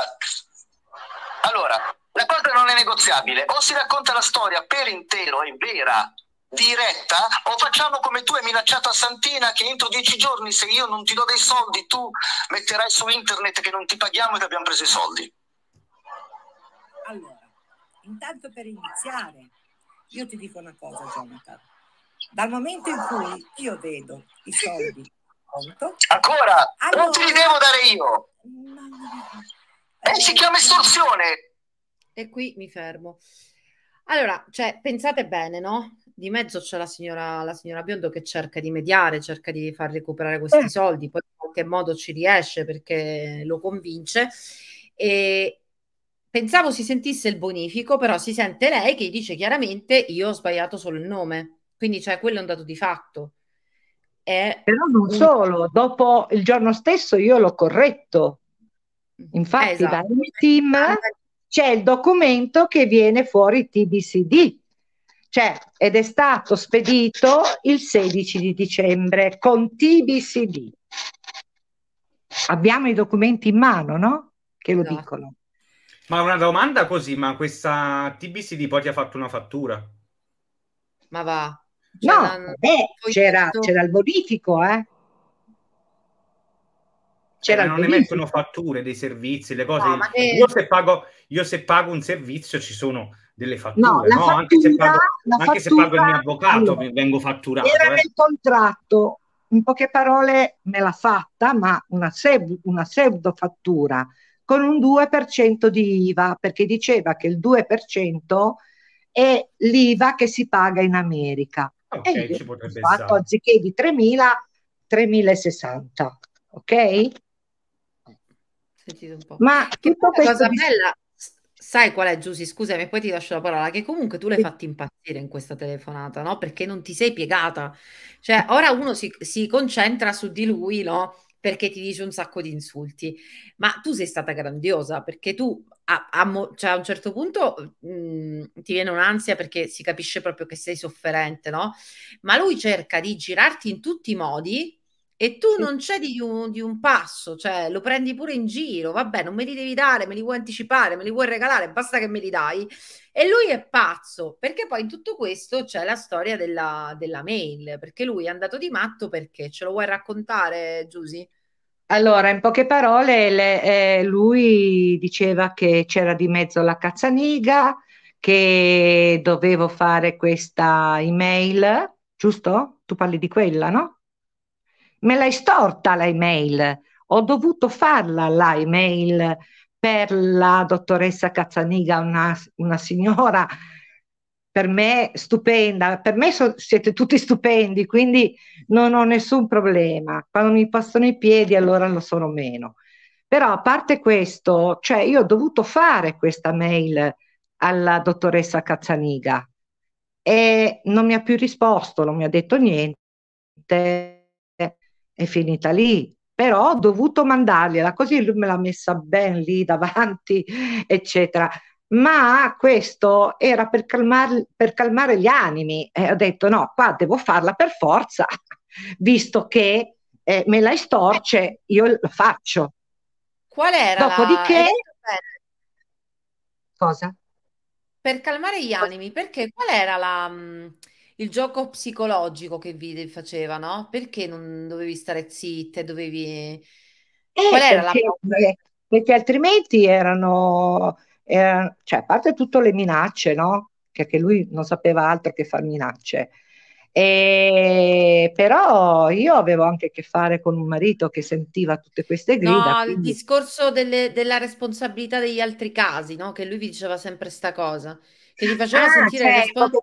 Allora, la cosa non è negoziabile. O si racconta la storia per intero, è vera, diretta o facciamo come tu hai minacciato a Santina che entro dieci giorni se io non ti do dei soldi tu metterai su internet che non ti paghiamo e che abbiamo preso i soldi. Allora, intanto per iniziare, io ti dico una cosa, Jonathan. Dal momento in cui io vedo i soldi conto, ancora allora, non te li devo dare io. Eh, eh, si chiama estorsione. E qui mi fermo. Allora, cioè, pensate bene, no? Di mezzo c'è la signora, la signora Biondo che cerca di mediare, cerca di far recuperare questi eh. soldi, poi in qualche modo ci riesce perché lo convince. E pensavo si sentisse il bonifico, però si sente lei che dice chiaramente io ho sbagliato solo il nome. Quindi cioè, quello è un dato di fatto. È Però non un... solo, dopo il giorno stesso io l'ho corretto. Mm-hmm. Infatti esatto. dal mio team c'è il documento che viene fuori TBCD, cioè ed è stato spedito il 16 di dicembre con TBCD. Abbiamo i documenti in mano, no? Che esatto. lo dicono. Ma una domanda così, ma questa TBCD poi ti ha fatto una fattura? Ma va. Cioè, no, beh, c'era, c'era, il bonifico, eh? C'era eh, non bonifico. emettono fatture dei servizi, le cose. No, che... io, se pago, io, se pago, un servizio ci sono delle fatture, no? no? Fattura, anche, se pago, anche fattura... se pago, il mio avvocato allora, vengo fatturato. Era eh. nel contratto, in poche parole me l'ha fatta, ma una, seb- una pseudo fattura con un 2% di IVA, perché diceva che il 2% è l'IVA che si paga in America. Ah, okay, e ci potrebbe fatto, anziché di 3.000, 3.060. Ok? Ma che cosa questo... bella, sai qual è Giussi, scusami, poi ti lascio la parola, che comunque tu l'hai fatta impazzire in questa telefonata, no? Perché non ti sei piegata. Cioè, ora uno si, si concentra su di lui, no? perché ti dice un sacco di insulti. Ma tu sei stata grandiosa perché tu a, a, cioè a un certo punto mh, mhmm, ti viene un'ansia perché si capisce proprio che sei sofferente, no? Ma lui cerca di girarti in tutti i modi e tu non cedi di un, di un passo, cioè lo prendi pure in giro, vabbè, non me li devi dare, me li vuoi anticipare, me li vuoi regalare, basta che me li dai. E lui è pazzo, perché poi in tutto questo c'è la storia della, della mail, perché lui è andato di matto perché ce lo vuoi raccontare, Giusy? Allora, in poche parole, le, eh, lui diceva che c'era di mezzo la cazzaniga, che dovevo fare questa email, giusto? Tu parli di quella, no? Me l'hai storta la email, ho dovuto farla la email per la dottoressa Cazzaniga, una, una signora per me stupenda, per me so, siete tutti stupendi, quindi non ho nessun problema. Quando mi passano i piedi allora lo sono meno. Però a parte questo, cioè io ho dovuto fare questa mail alla dottoressa Cazzaniga e non mi ha più risposto, non mi ha detto niente, è finita lì. Però ho dovuto mandargliela, così lui me l'ha messa ben lì davanti, [laughs] eccetera ma questo era per, calmar, per calmare gli animi. Eh, ho detto no, qua devo farla per forza, [laughs] visto che eh, me la estorce, io lo faccio. Qual era? Dopodiché... La... Cosa? Per calmare gli animi, perché qual era la, mm, il gioco psicologico che vi faceva, no? Perché non dovevi stare zitte, dovevi... Eh, qual era perché, la... Perché altrimenti erano eh, cioè, a parte tutte le minacce, no? Perché lui non sapeva altro che far minacce. E, però io avevo anche a che fare con un marito che sentiva tutte queste grida. No, quindi... il discorso delle, della responsabilità degli altri casi, no? Che lui vi diceva sempre questa cosa, che gli faceva ah, sentire cioè, responsabile.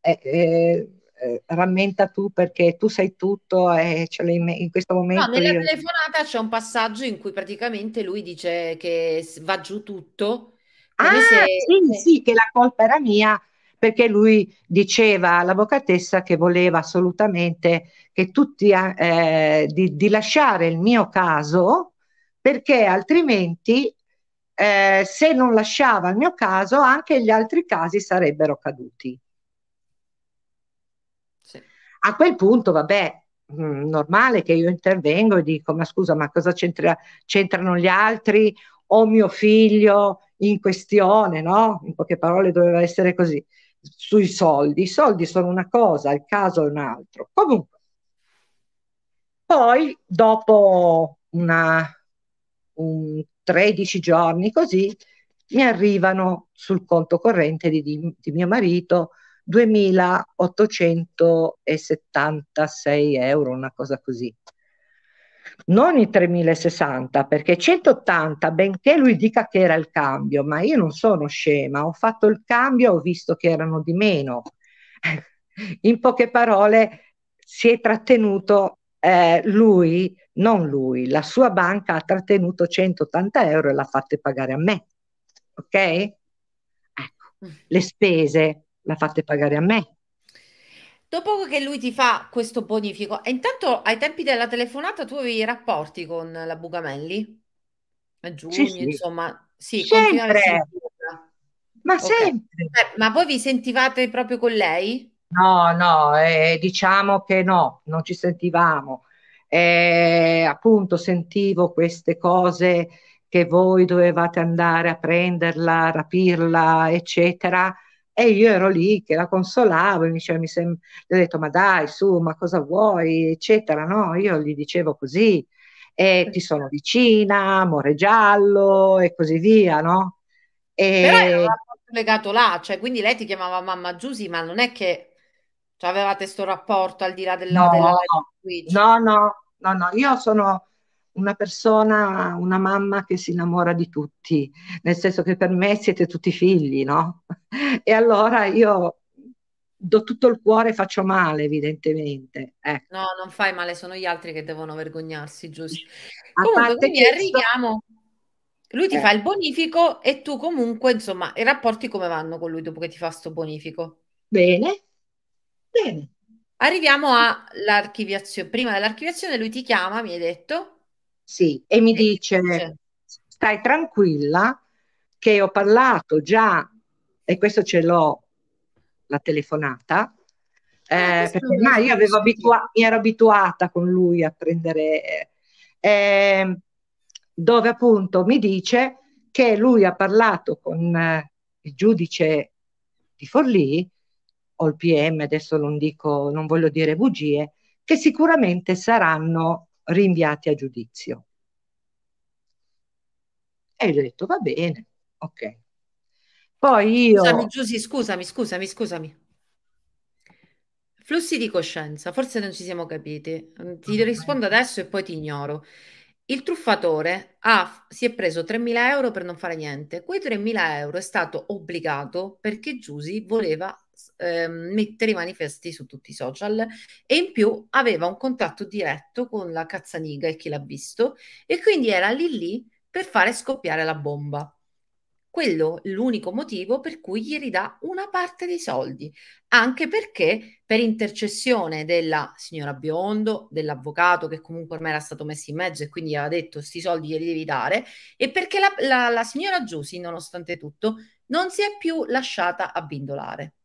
Eh, eh, eh, rammenta tu perché tu sai tutto e ce l'hai in questo momento. No, nella io... telefonata c'è un passaggio in cui praticamente lui dice che va giù tutto. Ah, se... sì, sì, che la colpa era mia perché lui diceva all'avvocatessa che voleva assolutamente che tutti eh, di, di, lasciare il mio caso perché altrimenti eh, se non lasciava il mio caso anche gli altri casi sarebbero caduti. A quel punto, vabbè, mh, mm, normale che io intervengo e dico, ma scusa, ma cosa c'entra, c'entrano gli altri o mio figlio in questione, no? In poche parole doveva essere così. Sui soldi, i soldi sono una cosa, il caso è un altro. Comunque, poi dopo una, un 13 giorni così, mi arrivano sul conto corrente di, di, di mio marito 2.876 euro, una cosa così. Non i 3.060, perché 180, benché lui dica che era il cambio, ma io non sono scema, ho fatto il cambio, ho visto che erano di meno. In poche parole, si è trattenuto eh, lui, non lui, la sua banca ha trattenuto 180 euro e l'ha fatta pagare a me. Ok? Ecco, mm. le spese la fate pagare a me. Dopo che lui ti fa questo bonifico, intanto ai tempi della telefonata tu avevi rapporti con la Bugamelli? A giugno, sì, sì. insomma, sì, sempre. Ma okay. sempre. Eh, ma voi vi sentivate proprio con lei? No, no, eh, diciamo che no, non ci sentivamo. Eh, appunto sentivo queste cose che voi dovevate andare a prenderla, rapirla, eccetera. E io ero lì che la consolavo e mi diceva, mi sem- gli ho detto, ma dai, su, ma cosa vuoi, eccetera, no? Io gli dicevo così, e certo. ti sono vicina, amore giallo e così via, no? E... Però era un legato là, cioè, quindi lei ti chiamava mamma Giusy, ma non è che cioè, avevate questo rapporto al di là della, no, della... No, cioè. no, no, no, io sono una persona, una mamma che si innamora di tutti, nel senso che per me siete tutti figli, no? [laughs] E allora io do tutto il cuore e faccio male, evidentemente. Ecco. No, non fai male, sono gli altri che devono vergognarsi, giusto? A Comunque, quindi questo... arriviamo. Lui ti eh. fa il bonifico e tu comunque, insomma, i rapporti come vanno con lui dopo che ti fa sto bonifico? Bene, bene. Arriviamo all'archiviazione. Prima dell'archiviazione lui ti chiama, mi hai detto? Sì, e mi dice, certo. stai tranquilla che ho parlato già, e questo ce l'ho, la telefonata, ah, eh, perché ormai io avevo abitua- mi ero abituata con lui a prendere, eh, ehm, dove appunto mi dice che lui ha parlato con eh, il giudice di Forlì, o il PM, adesso non dico, non voglio dire bugie, che sicuramente saranno rinviati a giudizio. E gli ho detto va bene, ok. Poi io... Scusami Giussi, scusami, scusami, scusami. Flussi di coscienza, forse non ci siamo capiti. Mm, ti okay. rispondo adesso e poi ti ignoro. Il truffatore ha, si è preso 3.000 euro per non fare niente. Quei 3.000 euro è stato obbligato perché Giussi voleva ehm, mettere i manifesti su tutti i social e in più aveva un contatto diretto con la cazzaniga e chi l'ha visto e quindi era lì lì per fare scoppiare la bomba. Quello l'unico motivo per cui gli ridà una parte dei soldi, anche perché per intercessione della signora Biondo, dell'avvocato che comunque ormai era stato messo in mezzo e quindi aveva detto sti soldi glieli devi dare, e perché la, la, la signora Giusi, nonostante tutto, non si è più lasciata abbindolare.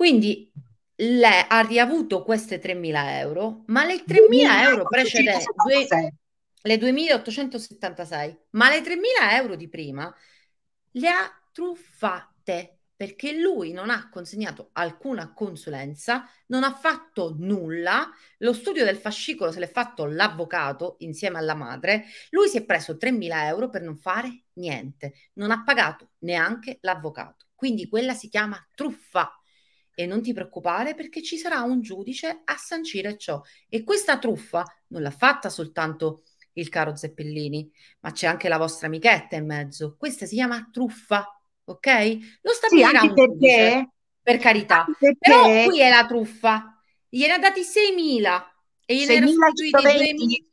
Quindi lei ha riavuto queste 3.000 euro, ma le 3.000 euro cioè, precedenti, le 2.876, ma le 3.000 euro di prima le ha truffate perché lui non ha consegnato alcuna consulenza, non ha fatto nulla, lo studio del fascicolo se l'è fatto l'avvocato insieme alla madre, lui si è preso 3.000 euro per non fare niente, non ha pagato neanche l'avvocato. Quindi quella si chiama truffa e non ti preoccupare perché ci sarà un giudice a sancire ciò. E questa truffa non l'ha fatta soltanto il caro Zeppellini, ma c'è anche la vostra amichetta in mezzo. Questa si chiama truffa, ok? Lo stabilirà sì, un perché, giudice, per carità. Perché... Però qui è la truffa. Gliene ha dati 6.000 e gliene 6.120.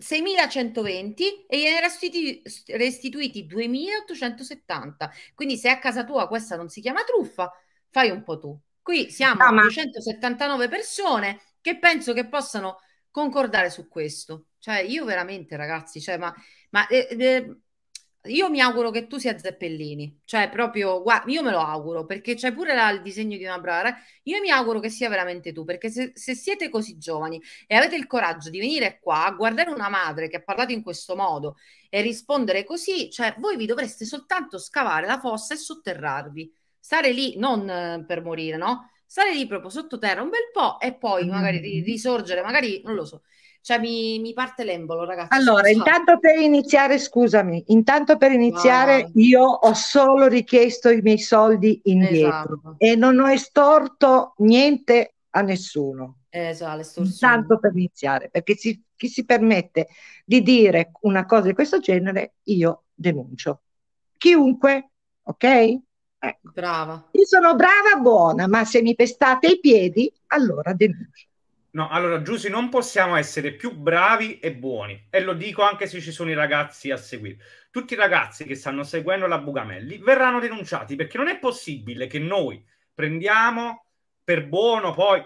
6.120 e gliene restituiti, restituiti 2.870. Quindi se a casa tua questa non si chiama truffa, fai un po' tu. Qui siamo no, ah, ma... 279 persone che penso che possano concordare su questo. Cioè, io veramente, ragazzi, cioè, ma, ma eh, eh, io mi auguro che tu sia Zeppellini, cioè proprio, guarda, io me lo auguro perché c'è pure là il disegno di una brava. Io mi auguro che sia veramente tu perché se, se, siete così giovani e avete il coraggio di venire qua a guardare una madre che ha parlato in questo modo e rispondere così, cioè voi vi dovreste soltanto scavare la fossa e sotterrarvi stare lì non eh, per morire, no? Stare lì proprio sottoterra un bel po' e poi mm. magari risorgere, magari non lo so. Cioè, mi, mi parte l'embolo, ragazzi. Allora, intanto per iniziare, scusami, intanto per iniziare wow. io ho solo richiesto i miei soldi indietro esatto. e non ho estorto niente a nessuno. Esatto, Tanto per iniziare, perché si, chi si permette di dire una cosa di questo genere, io denuncio. Chiunque, ok? Ecco. Brava. Io sono brava, buona, ma se mi pestate i piedi, allora denuncio. No, allora Giussi, non possiamo essere più bravi e buoni. E lo dico anche se ci sono i ragazzi a seguire. Tutti i ragazzi che stanno seguendo la Bugamelli verranno denunciati perché non è possibile che noi prendiamo per buono poi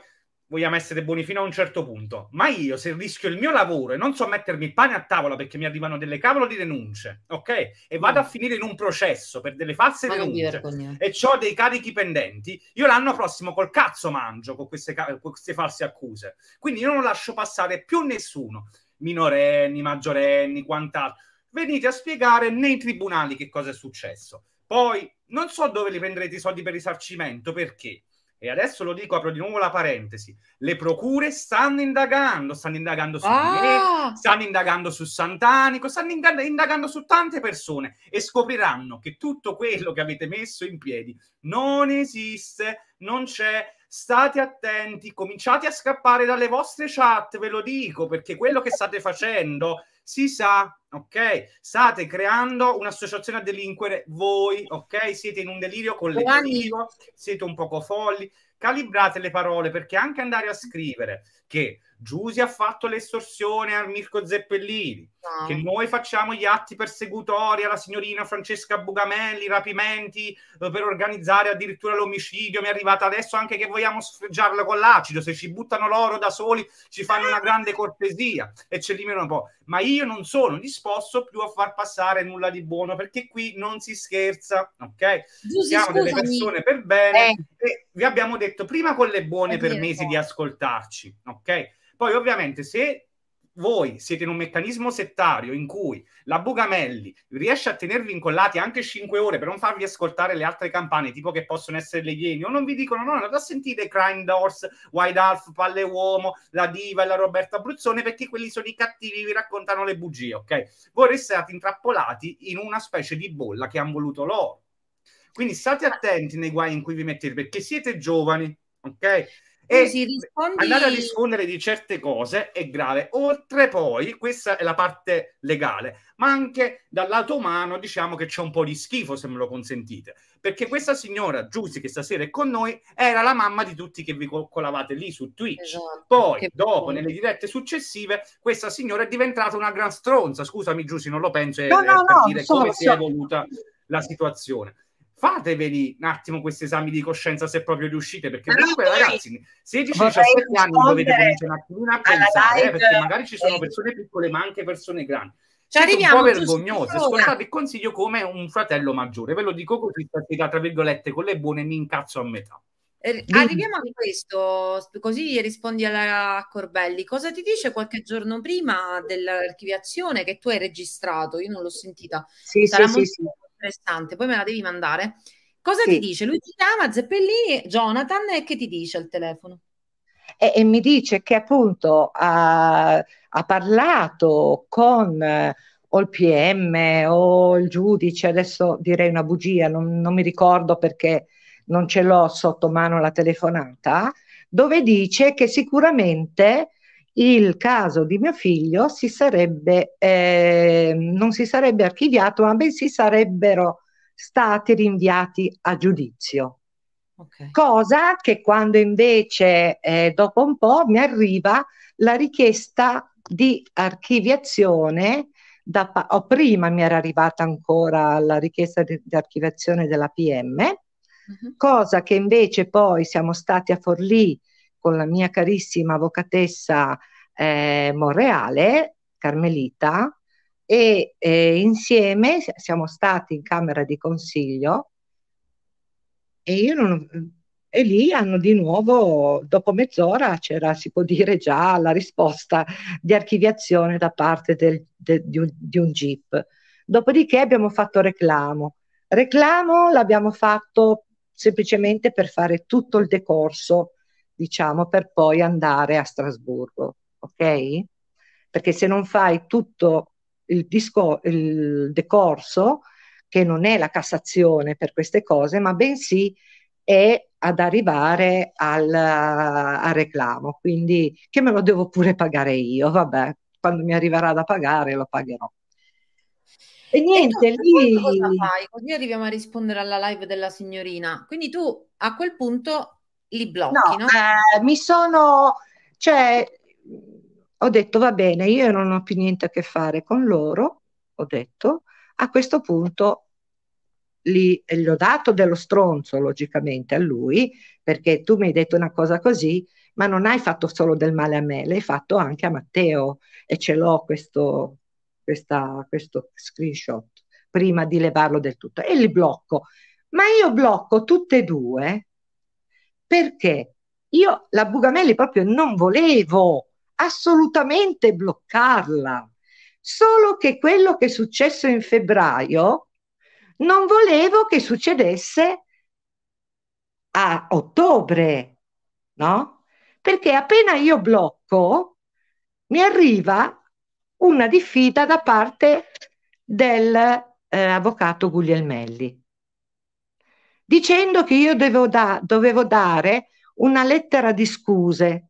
vogliamo essere buoni fino a un certo punto, ma io se rischio il mio lavoro e non so mettermi il pane a tavola perché mi arrivano delle cavolo di denunce, ok? E vado no. a mm. finire in un processo per delle false ma denunce e ho dei carichi pendenti, io l'anno prossimo col cazzo mangio con queste, con queste false accuse. Quindi io non lascio passare più nessuno, minorenni, maggiorenni, quant'altro. Venite a spiegare nei tribunali che cosa è successo. Poi non so dove li prenderete i soldi per risarcimento, perché? e adesso lo dico, apro di nuovo la parentesi, le procure stanno indagando, stanno indagando su ah! me, stanno indagando su Santanico, stanno indag- indagando su tante persone e scopriranno che tutto quello che avete messo in piedi non esiste, non c'è, state attenti, cominciate a scappare dalle vostre chat, ve lo dico, perché quello che state facendo si sa, ok? State creando un'associazione a delinquere voi, ok? Siete in un delirio collettivo, siete un poco folli. Calibrate le parole perché anche andare a scrivere che Giusi ha fatto l'estorsione a Mirko Zeppellini, no. che noi facciamo gli atti persecutori alla signorina Francesca Bugamelli, rapimenti eh, per organizzare addirittura l'omicidio. Mi è arrivata adesso anche che vogliamo sfreggiarlo con l'acido. Se ci buttano loro da soli, ci fanno una grande cortesia e ci eliminano un po'. Ma io non sono disposto più a far passare nulla di buono perché qui non si scherza, ok? Giusi, Siamo scusami. delle persone per bene. Eh perché vi abbiamo detto prima con le buone per mesi di ascoltarci, ok? Poi ovviamente se voi siete in un meccanismo settario in cui la Bugamelli riesce a tenervi incollati anche 5 ore per non farvi ascoltare le altre campane, tipo che possono essere le Ieni, o non vi dicono no, andate a sentire Crime Doors, White Half, Palle Uomo, la Diva e la Roberta Bruzzone, perché quelli sono i cattivi, vi raccontano le bugie, ok? Voi restate intrappolati in una specie di bolla che hanno voluto loro. Quindi state attenti nei guai in cui vi mettete perché siete giovani, ok? E rispondi... andare a rispondere di certe cose è grave. Oltre poi, questa è la parte legale, ma anche dal lato umano diciamo che c'è un po' di schifo, se me lo consentite. Perché questa signora Giussi, che stasera è con noi, era la mamma di tutti che vi colavate lì su Twitch. Esatto, poi, dopo, bello. nelle dirette successive, questa signora è diventata una gran stronza. Scusami Giussi, non lo penso, no, è, no, per no, dire come si è evoluta la situazione fateveli un attimo questi esami di coscienza se proprio riuscite, perché Però comunque poi, ragazzi, 16-17 anni dovete cominciare un attimino a pensare, live, eh, perché magari ci sono persone piccole ma anche persone grandi. Ci Siete arriviamo un po' vergognose, ascoltate il consiglio come un fratello maggiore, ve lo dico così, tra virgolette, con le buone mi incazzo a metà. Eh, arriviamo a questo, così rispondi alla Corbelli. Cosa ti dice qualche giorno prima dell'archiviazione che tu hai registrato? Io non l'ho sentita. Sì, Sarà sì, molto... sì, sì interessante, poi me la devi mandare. Cosa sì. ti dice? Lui ti chiama, Zeppellini, Jonathan, e che ti dice al telefono? E, e mi dice che appunto ha, ha parlato con eh, o il PM o il giudice, adesso direi una bugia, non, non mi ricordo perché non ce l'ho sotto mano la telefonata, dove dice che sicuramente il caso di mio figlio si sarebbe, eh, non si sarebbe archiviato, ma bensì sarebbero stati rinviati a giudizio. Okay. Cosa che quando invece eh, dopo un po' mi arriva la richiesta di archiviazione, da pa- o prima mi era arrivata ancora la richiesta di, di archiviazione della PM, uh-huh. Mhm. cosa che invece poi siamo stati a Forlì con la mia carissima avvocatessa eh, Monreale, Carmelita, e eh, insieme siamo stati in Camera di Consiglio e, non, e lì hanno di nuovo, dopo mezz'ora c'era, si può dire già, la risposta di archiviazione da parte del, de, di, un, di un GIP. Dopodiché abbiamo fatto reclamo. Reclamo l'abbiamo fatto semplicemente per fare tutto il decorso diciamo, per poi andare a Strasburgo, ok? Perché se non fai tutto il, disco, il decorso, che non è la Cassazione per queste cose, ma bensì è ad arrivare al, al reclamo, quindi che me lo devo pure pagare io, vabbè, quando mi arriverà da pagare lo pagherò. E niente, e lì... Cosa fai? Così arriviamo a rispondere alla live della signorina. Quindi tu a quel punto li blocchi, no? no? Eh, mi sono, cioè, ho detto va bene, io non ho più niente a che fare con loro, ho detto, a questo punto li, gli eh, ho dato dello stronzo logicamente a lui, perché tu mi hai detto una cosa così, ma non hai fatto solo del male a me, l'hai fatto anche a Matteo e ce l'ho questo, questa, questo screenshot prima di levarlo del tutto e li blocco. Ma io blocco tutte e due perché io la Bugamelli proprio non volevo assolutamente bloccarla, solo che quello che è successo in febbraio non volevo che succedesse a ottobre, no? Perché appena io blocco, mi arriva una diffida da parte dell'avvocato eh, Guglielmelli dicendo che io dovevo, da- dovevo dare una lettera di scuse.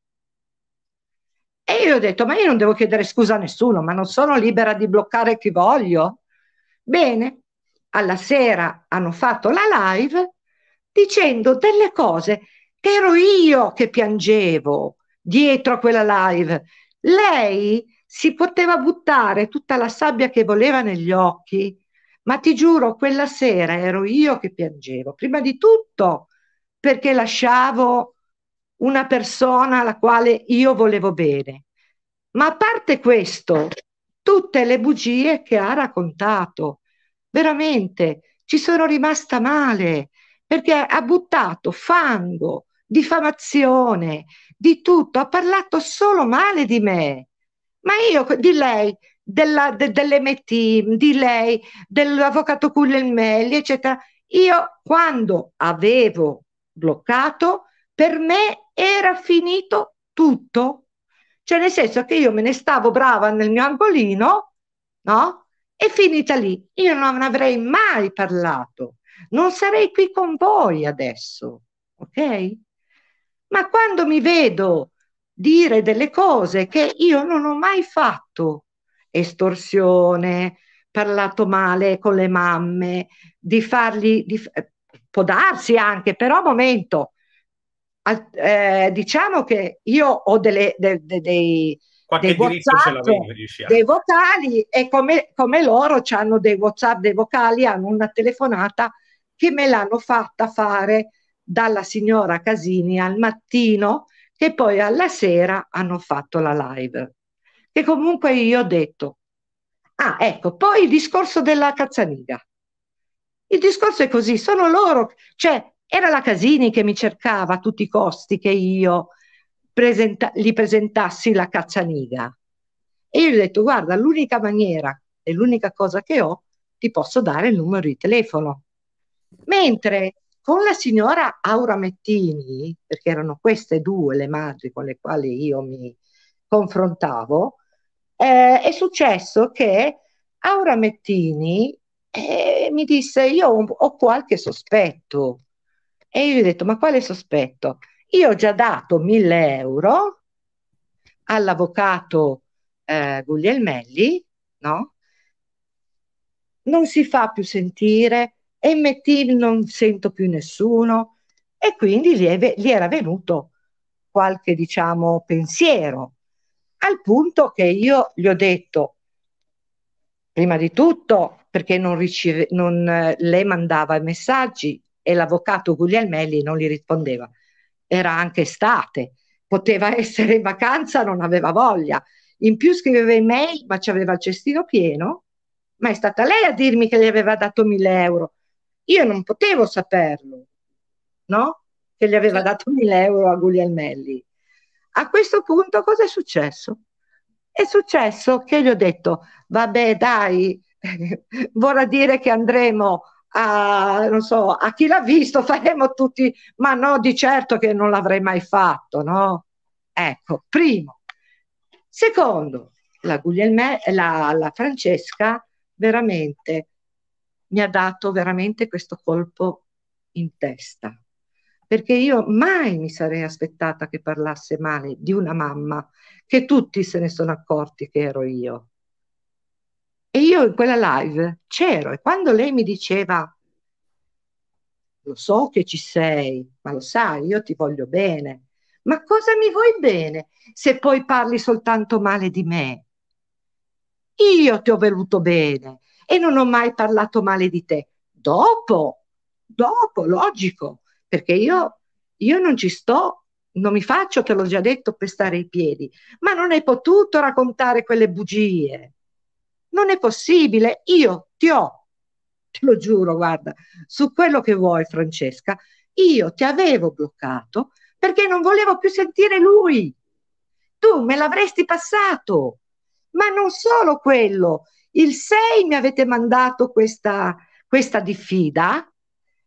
E io ho detto, ma io non devo chiedere scusa a nessuno, ma non sono libera di bloccare chi voglio. Bene, alla sera hanno fatto la live dicendo delle cose che ero io che piangevo dietro a quella live. Lei si poteva buttare tutta la sabbia che voleva negli occhi ma ti giuro, quella sera ero io che piangevo, prima di tutto perché lasciavo una persona alla quale io volevo bene. Ma a parte questo, tutte le bugie che ha raccontato, veramente ci sono rimasta male perché ha buttato fango, diffamazione, di tutto, ha parlato solo male di me. Ma io di lei della, de, dell'MT, di lei, dell'avvocato Cullelmelli, eccetera. Io quando avevo bloccato, per me era finito tutto. Cioè nel senso che io me ne stavo brava nel mio angolino, no? E finita lì. Io non avrei mai parlato. Non sarei qui con voi adesso, ok? Ma quando mi vedo dire delle cose che io non ho mai fatto, estorsione, parlato male con le mamme, di fargli, di, può darsi anche, però momento, eh, diciamo che io ho delle, de, de, de, dei, WhatsApp, eh. dei vocali e come, come loro hanno dei WhatsApp, dei vocali, hanno una telefonata che me l'hanno fatta fare dalla signora Casini al mattino che poi alla sera hanno fatto la live che comunque io ho detto. Ah, ecco, poi il discorso della Cazzaniga. Il discorso è così, sono loro, cioè era la Casini che mi cercava a tutti i costi che io presenta- gli presentassi la Cazzaniga. E io gli ho detto, guarda, l'unica maniera e l'unica cosa che ho, ti posso dare il numero di telefono. Mentre con la signora Aura Mettini, perché erano queste due le madri con le quali io mi confrontavo, eh, è successo che Aura Mettini eh, mi disse io ho, qualche sospetto e io gli ho detto ma quale sospetto? Io ho già dato mille euro all'avvocato eh, Guglielmelli, no? Non si fa più sentire, MT non sento più nessuno e quindi gli, è, gli era venuto qualche diciamo pensiero al punto che io gli ho detto, prima di tutto, perché non riceve, non, eh, lei mandava i messaggi e l'avvocato Guglielmelli non gli rispondeva. Era anche estate, poteva [laughs] essere in vacanza, non aveva voglia. In più scriveva email, ma ci aveva il cestino pieno. Ma è stata lei a dirmi che gli aveva dato mille euro. Io non potevo saperlo, no? Che gli aveva dato mille euro a Guglielmelli. A questo punto cosa è successo? È successo che gli ho detto, vabbè dai, [laughs] vorrà dire che andremo a, non so, a chi l'ha visto, [laughs] faremo tutti, ma no, di certo che non l'avrei mai fatto, no? Ecco, primo. Secondo, la, Guglielme, la, la Francesca veramente mi ha dato veramente questo colpo in testa perché io mai mi sarei aspettata che parlasse male di una mamma che tutti se ne sono accorti che ero io. E io in quella live c'ero e quando lei mi diceva lo so che ci sei, ma lo sai, io ti voglio bene, ma cosa mi vuoi bene se poi parli soltanto male di me? Io ti ho voluto bene e non ho mai parlato male di te. Dopo, dopo, logico, perché io, io non ci sto, non mi faccio, te l'ho già detto, pestare i piedi, ma non hai potuto raccontare quelle bugie. Non è possibile, io ti ho, te lo giuro, guarda, su quello che vuoi Francesca, io ti avevo bloccato perché non volevo più sentire lui. Tu me l'avresti passato. Ma non solo quello, il 6 mi avete mandato questa, questa diffida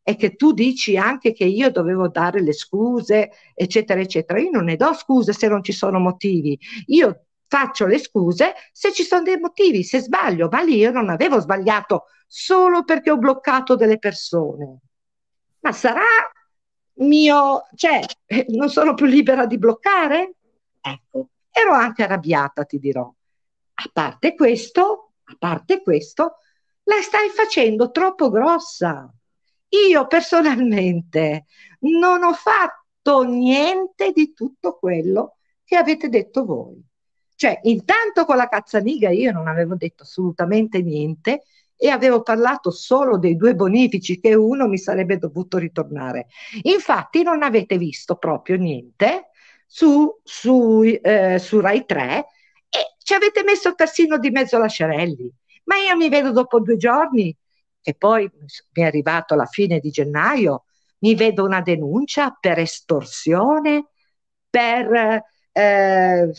è che tu dici anche che io dovevo dare le scuse, eccetera, eccetera. Io non ne do scuse se non ci sono motivi. Io faccio le scuse se ci sono dei motivi, se sbaglio, ma lì io non avevo sbagliato solo perché ho bloccato delle persone. Ma sarà mio, cioè, eh, non sono più libera di bloccare? Ecco, ero anche arrabbiata, ti dirò. A parte questo, a parte questo, la stai facendo troppo grossa. Io personalmente non ho fatto niente di tutto quello che avete detto voi. Cioè, intanto con la Cazzaniga io non avevo detto assolutamente niente e avevo parlato solo dei due bonifici che uno mi sarebbe dovuto ritornare. Infatti non avete visto proprio niente su, su, eh, su Rai 3 e ci avete messo persino di mezzo la Scerelli. Ma io mi vedo dopo due giorni e poi mi è arrivato alla fine di gennaio, mi vedo una denuncia per estorsione, per, eh,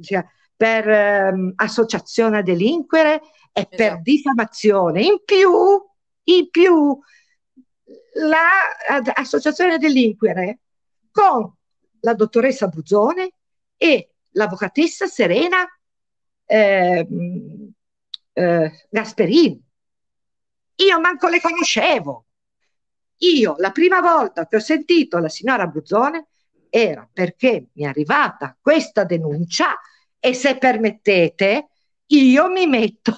cioè, per eh, associazione a delinquere e esatto. per diffamazione. In più, in più l'associazione la, a delinquere con la dottoressa Buzzone e l'avvocatessa Serena eh, eh, Gasperini. Io manco le conoscevo. Io la prima volta che ho sentito la signora Buzzone era perché mi è arrivata questa denuncia e se permettete io mi metto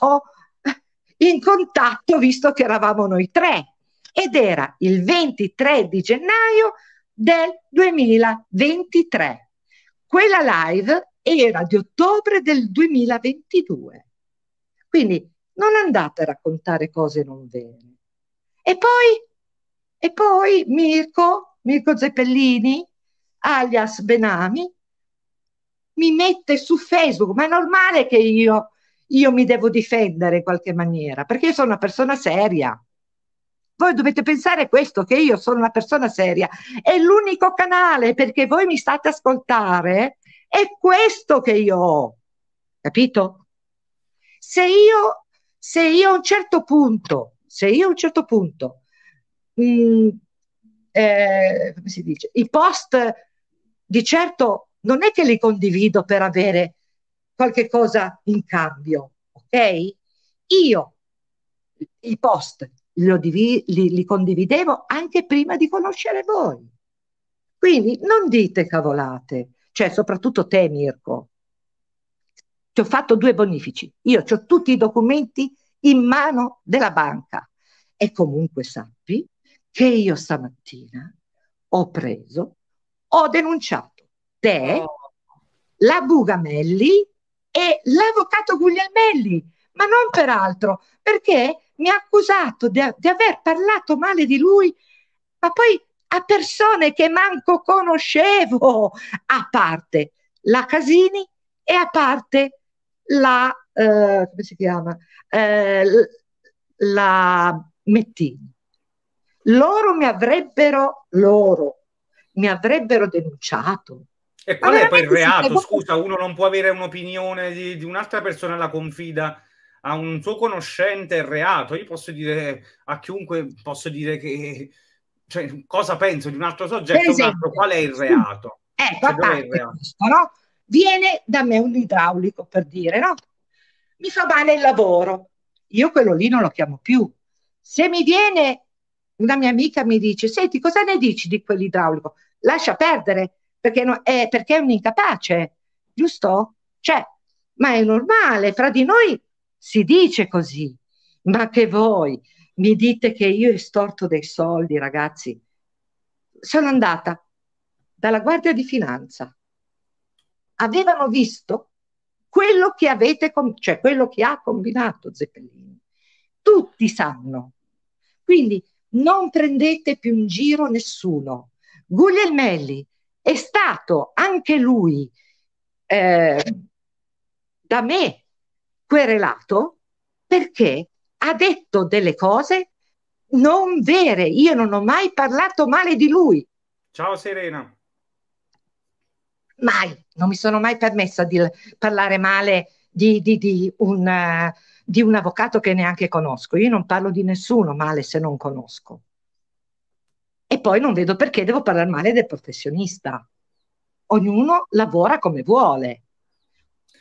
in contatto visto che eravamo noi tre ed era il 23 di gennaio del 2023. Quella live era di ottobre del 2022. Quindi non andate a raccontare cose non vere. E poi, e poi Mirko, Mirko Zeppellini, alias Benami, mi mette su Facebook, ma è normale che io, io mi devo difendere in qualche maniera, perché io sono una persona seria. Voi dovete pensare questo, che io sono una persona seria. È l'unico canale perché voi mi state ascoltare, è questo che io ho, capito? Se io se io a un certo punto, se io a un certo punto, mh, mm, eh, come si dice, i post di certo non è che li condivido per avere qualche cosa in cambio, ok? Io i post divi- li, li condividevo anche prima di conoscere voi. Quindi non dite cavolate, cioè soprattutto te Mirko, ti ho fatto due bonifici, io ho tutti i documenti in mano della banca e comunque sappi che io stamattina ho preso, ho denunciato te, oh. la Bugamelli e l'avvocato Guglielmelli, ma non per altro, perché mi ha accusato di, di aver parlato male di lui, ma poi a persone che manco conoscevo, a parte la Casini e a parte la, eh, come si chiama? Eh, la Mettini. Loro mi avrebbero, loro, mi avrebbero denunciato. E qual è poi il reato? Cioè, Scusa, uno non può avere un'opinione di, di un'altra persona, la confida a un suo conoscente il reato. Io posso dire a chiunque, posso dire che cioè, cosa penso di un altro soggetto, un altro, qual è il reato? Ecco, eh, cioè, parte, questo, no? viene da me un idraulico per dire, no? Mi fa male il lavoro, io quello lì non lo chiamo più. Se mi viene una mia amica mi dice, senti, cosa ne dici di quell'idraulico? Lascia perdere, perché, no, è, perché è un incapace, giusto? Cioè, ma è normale, fra di noi si dice così, ma che voi mi dite che io ho estorto dei soldi, ragazzi. Sono andata dalla Guardia di Finanza avevano visto quello che avete, cioè quello che ha combinato Zeppelini. Tutti sanno. Quindi non prendete più in giro nessuno. Guglielmelli è stato anche lui eh, da me querelato perché ha detto delle cose non vere. Io non ho mai parlato male di lui. Ciao Serena mai, non mi sono mai permessa di parlare male di, di, di, un, di un avvocato che neanche conosco. Io non parlo di nessuno male se non conosco. E poi non vedo perché devo parlare male del professionista. Ognuno lavora come vuole.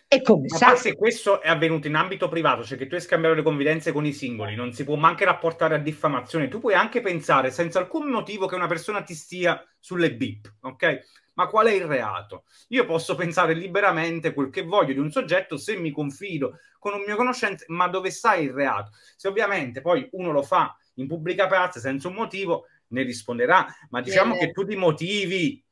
E come Ma sa. se questo è avvenuto in ambito privato, cioè che tu hai scambiato le confidenze con i singoli, non si può manco rapportare a diffamazione. Tu puoi anche pensare senza alcun motivo che una persona ti stia sulle bip, ok? Ma qual è il reato? Io posso pensare liberamente quel che voglio di un soggetto se mi confido con un mio conoscente, ma dove sta il reato? Se ovviamente poi uno lo fa in pubblica piazza senza un motivo, ne risponderà. Ma diciamo Bene. che tu ti motivi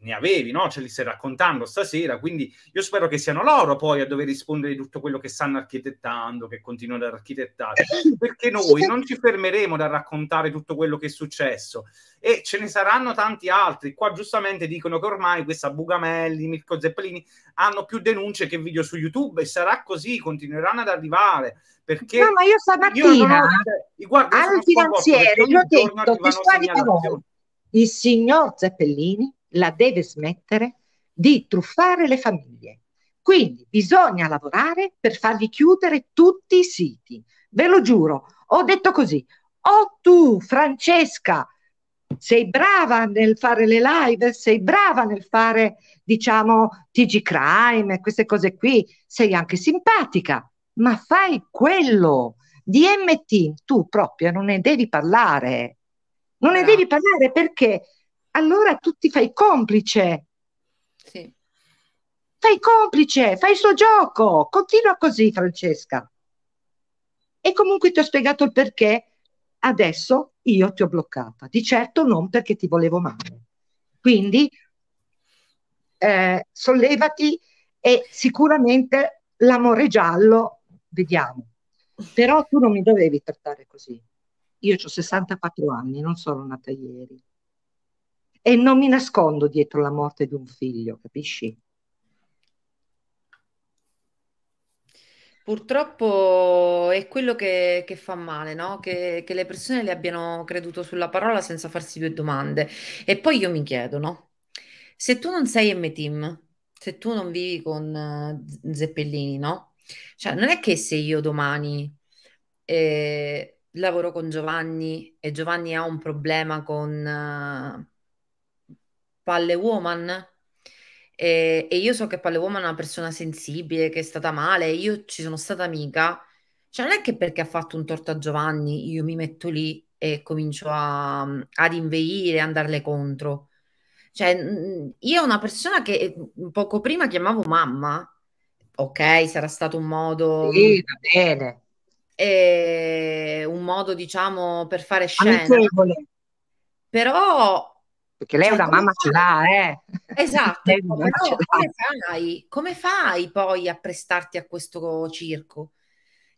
ne avevi, no? Ce li stai raccontando stasera, quindi io spero che siano loro poi a dover rispondere di tutto quello che stanno architettando, che continuano ad architettare, [laughs] perché noi non ci fermeremo da raccontare tutto quello che è successo e ce ne saranno tanti altri. Qua giustamente dicono che ormai questa Bugamelli, Mirko Zeppelini hanno più denunce che video su YouTube e sarà così, continueranno ad arrivare perché No, ma io stamattina al finanziere gli ho detto il signor Zeppellini la deve smettere di truffare le famiglie. Quindi bisogna lavorare per fargli chiudere tutti i siti. Ve lo giuro, ho detto così. O tu, Francesca, sei brava nel fare le live, sei brava nel fare, diciamo, TG Crime, queste cose qui, sei anche simpatica, ma fai quello. Di MT tu proprio non ne devi parlare. Non ne devi parlare perché allora tu ti fai complice. Sì. Fai complice, fai il suo gioco, continua così Francesca. E comunque ti ho spiegato il perché, adesso io ti ho bloccata, di certo non perché ti volevo male. Quindi eh, sollevati e sicuramente l'amore giallo, vediamo. Però tu non mi dovevi trattare così. Io ho 64 anni, non sono nata ieri e non mi nascondo dietro la morte di un figlio, capisci? Purtroppo è quello che, che fa male, no? che, che, le persone le abbiano creduto sulla parola senza farsi due domande. E poi io mi chiedo, no? Se tu non sei M-Team, se tu non vivi con uh, Zeppellini, no? Cioè, non è che se io domani eh, lavoro con Giovanni e Giovanni ha un problema con... Uh, Palle Woman. E, e, io so che Palle Woman è una persona sensibile, che è stata male, io ci sono stata amica. Cioè, non è che perché ha fatto un torto a Giovanni io mi metto lì e comincio a, ad inveire, andarle contro. Cioè, io una persona che eh, poco prima chiamavo mamma, ok, sarà stato un modo... Sì, va bene. Eh, un modo, diciamo, per fare scena. Amichevole. Però perché lei è una certo, mamma ce l'ha, eh. Esatto, [laughs] ecco, però, come, fai, come fai poi a prestarti a questo circo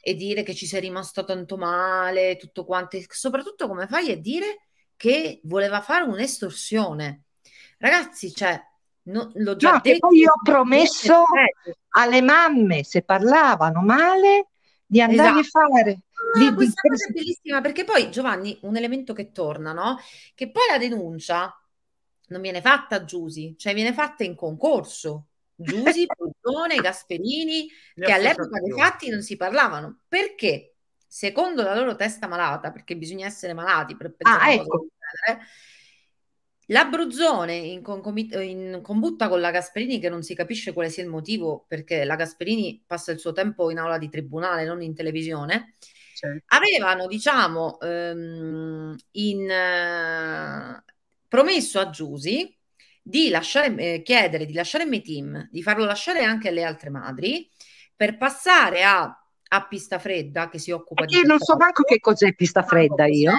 e dire che ci sei rimasto tanto male, tutto quanto, e soprattutto come fai a dire che voleva fare un'estorsione? Ragazzi, cioè, no, l'ho già no, detto. Poi io ho promesso alle mamme, se parlavano male, di andare esatto. a fare Ah, questa cosa è bellissima perché poi Giovanni un elemento che torna no? che poi la denuncia non viene fatta a Giusi, cioè viene fatta in concorso. Giusi, [laughs] Pozzone, Gasperini, ne che all'epoca dei fatti non si parlavano. Perché? Secondo la loro testa malata, perché bisogna essere malati per ah, pensare ah, ecco. Genere, L'Abruzzone in, concomit- in combutta con la Gasperini, che non si capisce quale sia il motivo, perché la Gasperini passa il suo tempo in aula di tribunale, non in televisione, certo. avevano, diciamo, ehm, in, eh, promesso a Giusy di lasciare, eh, chiedere di lasciare Metim, di farlo lasciare anche alle altre madri, per passare a, a Pista Fredda che si occupa Perché di... Io non so manco che cos'è Pista Fredda ah, io.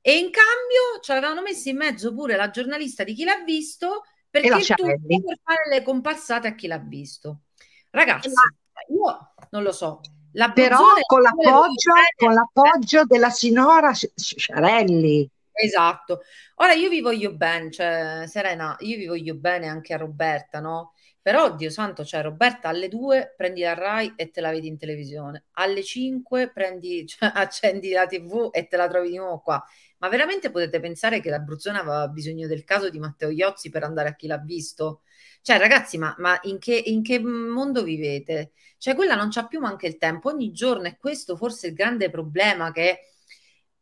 E in cambio ci avevano messo in mezzo pure la giornalista di chi l'ha visto perché tu per fare le comparsate a chi l'ha visto. Ragazzi, io non lo so. La Però con l'appoggio, con l'appoggio della signora Sciarelli. Esatto. Ora io vi voglio bene, cioè Serena, io vi voglio bene anche a Roberta, no? Però, Dio santo, cioè Roberta alle 2 prendi la RAI e te la vedi in televisione, alle 5 prendi, [laughs] cioè, accendi la TV e te la trovi di nuovo qua. Ma veramente potete pensare che l'Abruzzone aveva bisogno del caso di Matteo Iozzi per andare a chi l'ha visto? Cioè, ragazzi, ma, ma in, che, in, che, mondo vivete? Cioè, quella non c'ha più manca il tempo. Ogni giorno è questo forse il grande problema che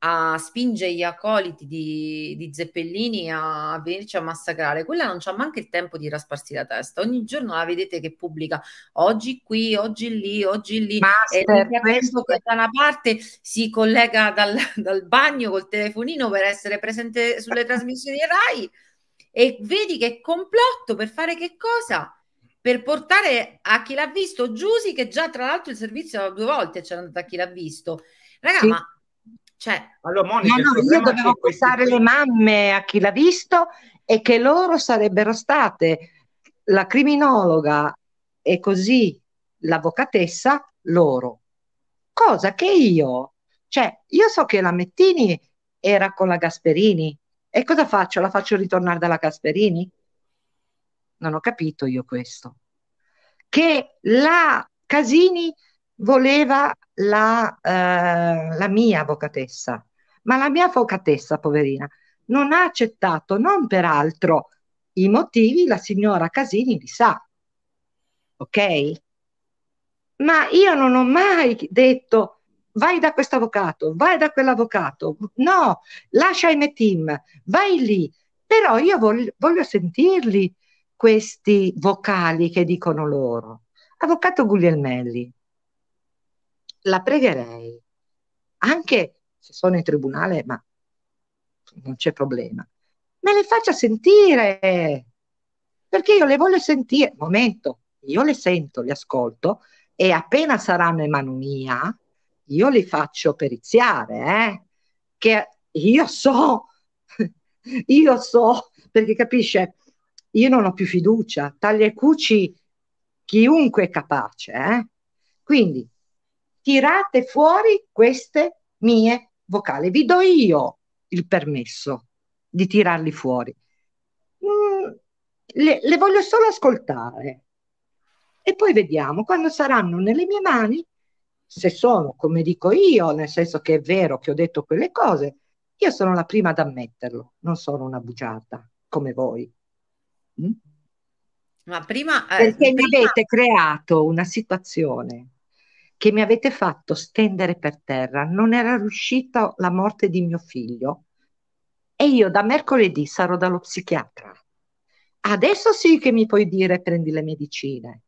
a spinge gli acoliti di, di Zeppellini a, venirci a massacrare, quella non c'ha manco il tempo di rasparsi la testa. Ogni giorno la vedete che pubblica oggi qui, oggi lì, oggi lì. Master, e questo che da una parte si collega dal, dal bagno col telefonino per essere presente sulle trasmissioni RAI e vedi che complotto per fare che cosa? per portare a chi l'ha visto Giusy, che già tra l'altro il servizio due volte c'era andato a chi l'ha visto. Raga, sì. ma cioè, allora, Monica, no, no, io dovevo pensare questi... le mamme a chi l'ha visto e che loro sarebbero state la criminologa e così l'avvocatessa loro. Cosa che io, cioè, io so che la Mettini era con la Gasperini e cosa faccio? La faccio ritornare dalla Gasperini? Non ho capito io questo. Che la Casini voleva la, eh, la mia avvocatessa, ma la mia avvocatessa, poverina, non ha accettato, non peraltro i motivi, la signora Casini li sa, ok? Ma io non ho mai detto vai da questo avvocato, vai da quell'avvocato, no, lascia i miei team, vai lì, però io voglio, voglio sentirli questi vocali che dicono loro. Avvocato Guglielmelli, la pregherei, anche se sono in tribunale, ma non c'è problema, me le faccia sentire, perché io le voglio sentire, momento, io le sento, le ascolto e appena saranno in mano mia, io le faccio periziare, eh? che io so, [laughs] io so, perché capisce, io non ho più fiducia, taglia e cuci chiunque è capace, eh? quindi tirate fuori queste mie vocali, vi do io il permesso di tirarli fuori. Mm, le, le voglio solo ascoltare e poi vediamo quando saranno nelle mie mani, se sono come dico io, nel senso che è vero che ho detto quelle cose, io sono la prima ad ammetterlo, non sono una bugiarda come voi. Mm? Ma prima, eh, Perché prima... mi avete creato una situazione che mi avete fatto stendere per terra. Non era riuscita la morte di mio figlio e io da mercoledì sarò dallo psichiatra. Adesso sì che mi puoi dire prendi le medicine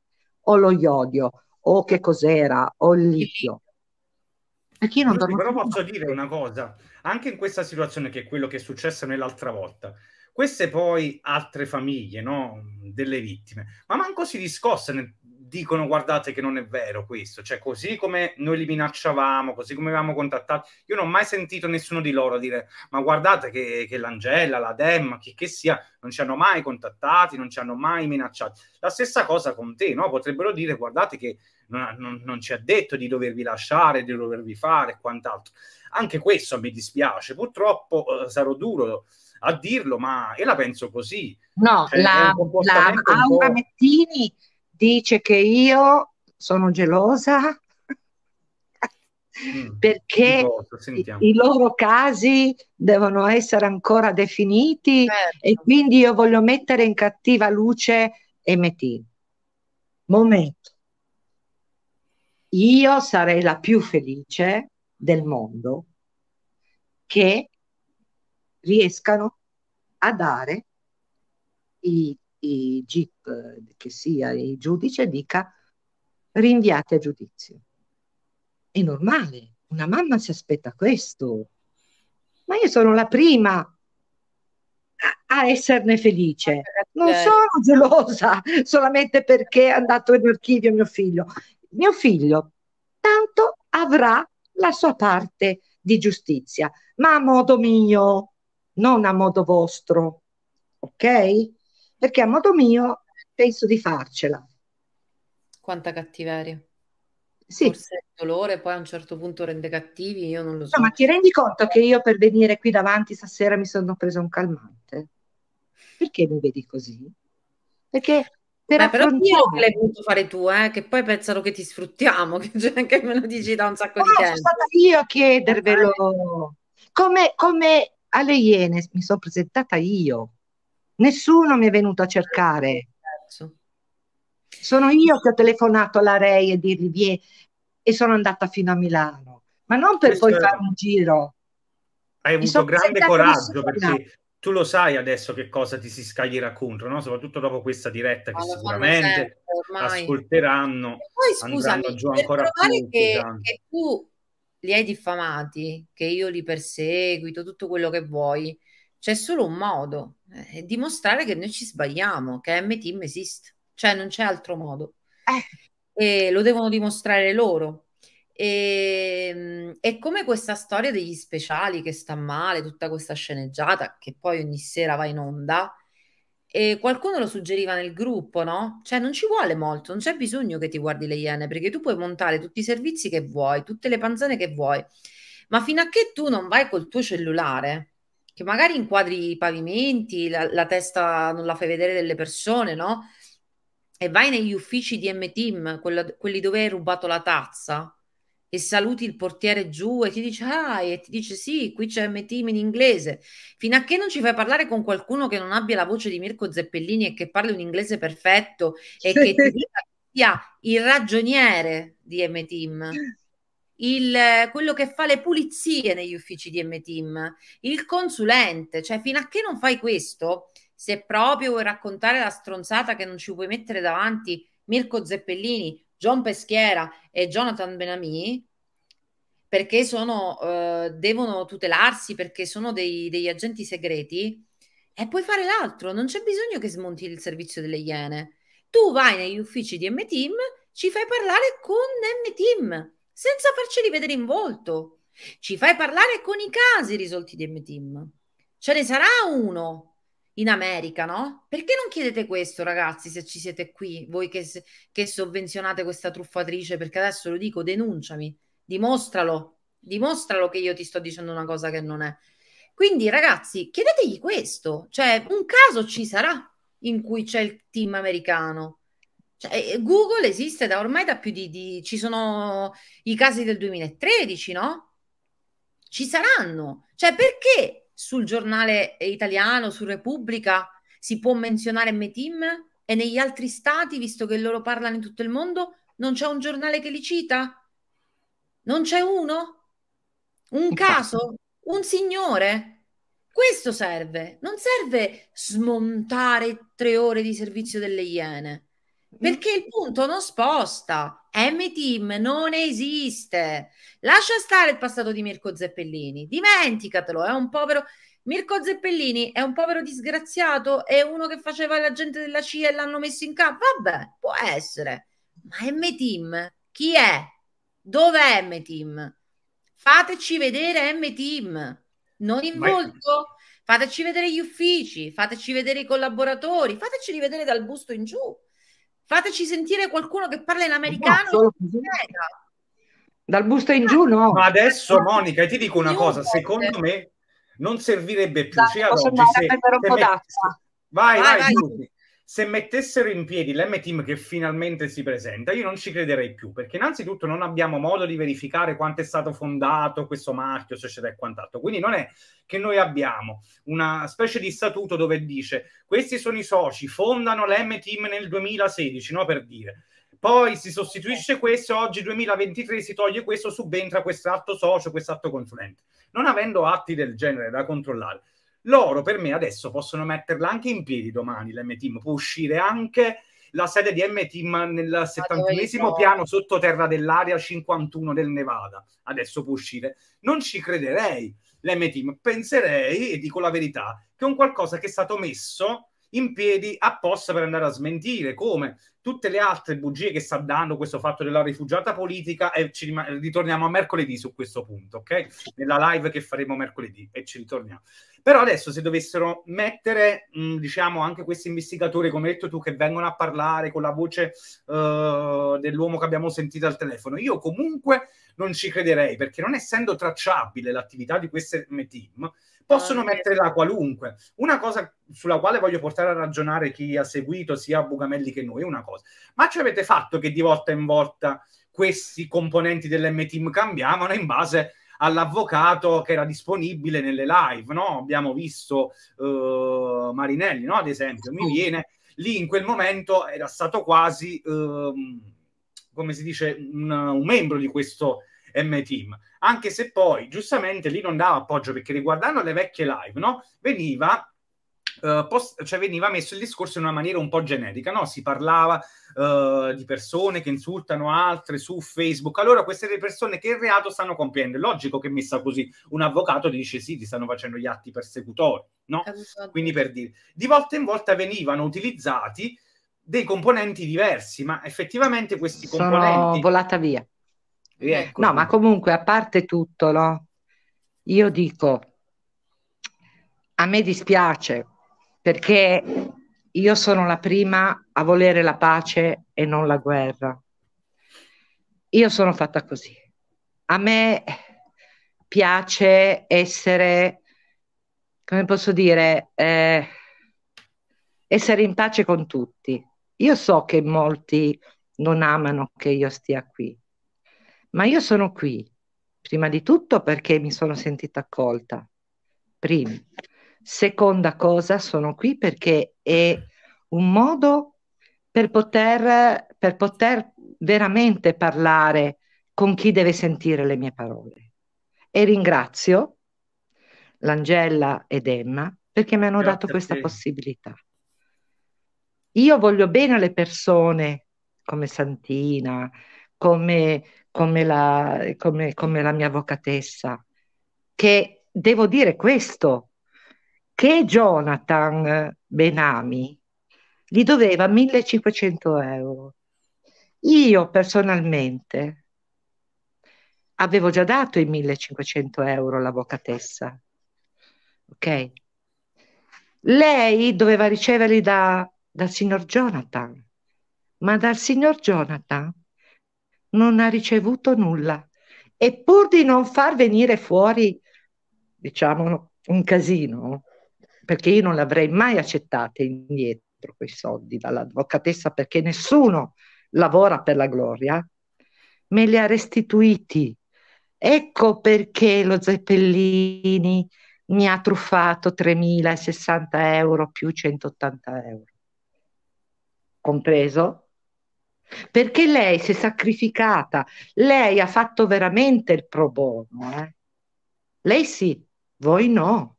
o lo iodio o che cos'era o il litio. Perché io non dormo Però posso dire una cosa, anche in questa situazione che è quello che è successo nell'altra volta, queste poi altre famiglie no? delle vittime, ma manco si discosse nel, dicono guardate che non è vero questo, cioè così come noi li minacciavamo, così come avevamo contattato, io non ho mai sentito nessuno di loro dire ma guardate che, che l'Angella, la Demma, chi che sia, non ci hanno mai contattati, non ci hanno mai minacciati. La stessa cosa con te, no? potrebbero dire guardate che non, non, non ci ha detto di dovervi lasciare, di dovervi fare e quant'altro. Anche questo mi dispiace, purtroppo eh, sarò duro a dirlo, ma io la penso così. No, cioè, la, la Aura Mettini dice che io sono gelosa mm, perché i, i, loro casi devono essere ancora definiti certo. e quindi io voglio mettere in cattiva luce MT. Momento. Io sarei la più felice del mondo che riescano a dare i i GIP, che sia il giudice, dica rinviate a giudizio. È normale, una mamma si aspetta questo. Ma io sono la prima a, a esserne felice. Non sono gelosa [laughs] solamente perché è andato in archivio mio figlio. Mio figlio tanto avrà la sua parte di giustizia, ma a modo mio, non a modo vostro. Ok? perché a modo mio penso di farcela. Quanta cattiveria. Sì. Forse il dolore poi a un certo punto rende cattivi, io non lo so. No, ma ti rendi conto che io per venire qui davanti stasera mi sono presa un calmante? Perché mi vedi così? Perché per Beh, però io che l'hai voluto fare tu, eh, che poi pensano che ti sfruttiamo, [laughs] che, cioè, che me lo dici da un sacco no, di tempo. Sono stata io a chiedervelo. Eh, eh. Come, come alle Iene mi sono presentata io Nessuno mi è venuto a cercare. Certo. Sono io che ho telefonato alla Rei e di Rivier e sono andata fino a Milano, ma non per Questo poi è... fare un giro. Hai avuto grande coraggio perché tu lo sai adesso che cosa ti si scaglierà contro, no? soprattutto dopo questa diretta che sicuramente sempre, ascolteranno. E poi scusami, giù ancora più, che, che tu li hai diffamati, che io li perseguito, tutto quello che vuoi, c'è solo un modo, eh, dimostrare che noi ci sbagliamo, che M-Team esiste, cioè non c'è altro modo. Eh. E lo devono dimostrare loro. E, ehm, è come questa storia degli speciali che sta male, tutta questa sceneggiata che poi ogni sera va in onda. E qualcuno lo suggeriva nel gruppo, no? Cioè non ci vuole molto, non c'è bisogno che ti guardi le Iene, perché tu puoi montare tutti i servizi che vuoi, tutte le panzane che vuoi, ma fino a che tu non vai col tuo cellulare che magari inquadri i pavimenti, la, la testa non la fai vedere delle persone, no? E vai negli uffici di M-Team, quella, quelli dove hai rubato la tazza, e saluti il portiere giù e ti dice ah e ti dice sì qui c'è M-Team in inglese fino a che non ci fai parlare con qualcuno che non abbia la voce di Mirko Zeppellini e che parli un inglese perfetto e che ti [laughs] dica sia il ragioniere di M-Team il, quello che fa le pulizie negli uffici di M-Team, il consulente, cioè fino a che non fai questo, se proprio vuoi raccontare la stronzata che non ci puoi mettere davanti Mirko Zeppellini, John Peschiera e Jonathan Benami, perché sono, eh, devono tutelarsi, perché sono dei, degli agenti segreti, e puoi fare l'altro, non c'è bisogno che smonti il servizio delle Iene. Tu vai negli uffici di M-Team, ci fai parlare con M-Team senza farceli vedere in volto. Ci fai parlare con i casi risolti di M-Team. Ce ne sarà uno in America, no? Perché non chiedete questo, ragazzi, se ci siete qui, voi che, che sovvenzionate questa truffatrice? Perché adesso lo dico, denunciami, dimostralo, dimostralo che io ti sto dicendo una cosa che non è. Quindi, ragazzi, chiedetegli questo, cioè un caso ci sarà in cui c'è il team americano. Cioè, Google esiste da ormai da più di, di... ci sono i casi del 2013, no? Ci saranno. Cioè, perché sul giornale italiano, su Repubblica, si può menzionare Metim e negli altri stati, visto che loro parlano in tutto il mondo, non c'è un giornale che li cita? Non c'è uno? Un caso? Un signore? Questo serve. Non serve smontare tre ore di servizio delle Iene. Perché il punto non sposta. M-Team non esiste. Lascia stare il passato di Mirko Zeppellini, dimenticatelo, è un povero... Mirko Zeppellini è un povero disgraziato, è uno che faceva l'agente della CIA e l'hanno messo in campo. Vabbè, può essere. Ma M-Team chi è? Dov'è M-Team? Fateci vedere M-Team, non in volto. Fateci vedere gli uffici, fateci vedere i collaboratori, fateci rivedere dal busto in giù. Fateci sentire qualcuno che parla in americano. No, Dal busto in giù, no. Ma adesso, Monica, ti dico una cosa: secondo me non servirebbe più. Dai, cioè, oggi, se, se met... Vai, vai, vai. vai se mettessero in piedi l'M-Team che finalmente si presenta, io non ci crederei più, perché innanzitutto non abbiamo modo di verificare quanto è stato fondato questo marchio, società e quant'altro. Quindi non è che noi abbiamo una specie di statuto dove dice questi sono i soci, fondano l'M-Team nel 2016, no per dire. Poi si sostituisce questo, oggi 2023 si toglie questo, subentra quest'atto socio, quest'atto consulente. Non avendo atti del genere da controllare, loro per me adesso possono metterla anche in piedi domani l'M-Team, può uscire anche la sede di M-Team nel 71 ah, piano sottoterra dell'area 51 del Nevada, adesso può uscire. Non ci crederei l'M-Team, penserei, e dico la verità, che è un qualcosa che è stato messo in piedi apposta per andare a smentire, come tutte le altre bugie che sta dando questo fatto della rifugiata politica e ci rim- ritorniamo a mercoledì su questo punto, ok? Nella live che faremo mercoledì e ci ritorniamo. Però adesso se dovessero mettere, mh, mm, diciamo, anche questi investigatori, come hai detto tu, che vengono a parlare con la voce uh, dell'uomo che abbiamo sentito al telefono, io comunque non ci crederei, perché non essendo tracciabile l'attività di queste team, Possono ah, metterla qualunque. Una cosa sulla quale voglio portare a ragionare chi ha seguito sia Bugamelli che noi, una cosa. Ma ci avete fatto che di volta in volta questi componenti dell'M-Team cambiavano in base all'avvocato che era disponibile nelle live, no? Abbiamo visto uh, Marinelli, no? Ad esempio, mi viene lì in quel momento era stato quasi, uh, come si dice, un, un membro di questo M-Team. Anche se poi, giustamente, lì non dava appoggio perché riguardando le vecchie live, no? Veniva Uh, post- cioè veniva messo il discorso in una maniera un po' generica, no? Si parlava uh, di persone che insultano altre su Facebook. Allora, queste persone che il reato stanno compiendo. È logico che messa così un avvocato dice sì, ti stanno facendo gli atti persecutori, no? Esatto. Quindi per dire. Di volta in volta venivano utilizzati dei componenti diversi, ma effettivamente questi componenti... Sono volata via. Rieccoci. No, ma comunque a parte tutto, no? Io dico, a me dispiace perché io sono la prima a volere la pace e non la guerra. Io sono fatta così. A me piace essere, come posso dire, eh, essere in pace con tutti. Io so che molti non amano che io stia qui, ma io sono qui, prima di tutto perché mi sono sentita accolta, prima. Seconda cosa, sono qui perché è un modo per poter, per poter veramente parlare con chi deve sentire le mie parole. E ringrazio l'Angela ed Emma perché mi hanno Grazie dato questa possibilità. Io voglio bene alle persone come Santina, come, come la, come, come la mia avvocatessa, che devo dire questo, che Jonathan Benami gli doveva 1500 euro. Io personalmente avevo già dato i 1500 euro all'avvocatessa, ok? Lei doveva riceverli da, dal signor Jonathan, ma dal signor Jonathan non ha ricevuto nulla. E pur di non far venire fuori, diciamo, un casino, perché io non l'avrei mai accettata indietro quei soldi dall'avvocatessa perché nessuno lavora per la gloria, me li ha restituiti. Ecco perché lo Zeppellini mi ha truffato 3.060 euro più 180 euro, compreso perché lei si è sacrificata, lei ha fatto veramente il pro bono. Eh? Lei sì, voi no.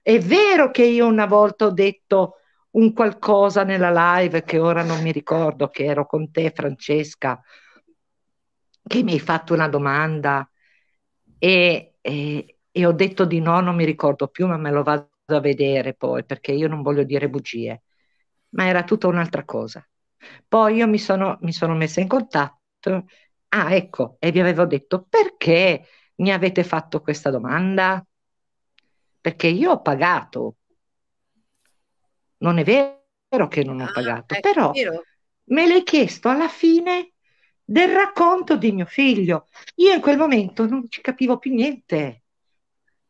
È vero che io una volta ho detto un qualcosa nella live che ora non mi ricordo, che ero con te Francesca, che mi hai fatto una domanda e, e, e ho detto di no, non mi ricordo più, ma me lo vado a vedere poi perché io non voglio dire bugie, ma era tutta un'altra cosa. Poi io mi sono, mi sono messa in contatto, ah ecco, e vi avevo detto perché mi avete fatto questa domanda? Perché io ho pagato. Non è vero che non ho ah, pagato, ah, però me l'hai chiesto alla fine del racconto di mio figlio. Io in quel momento non ci capivo più niente.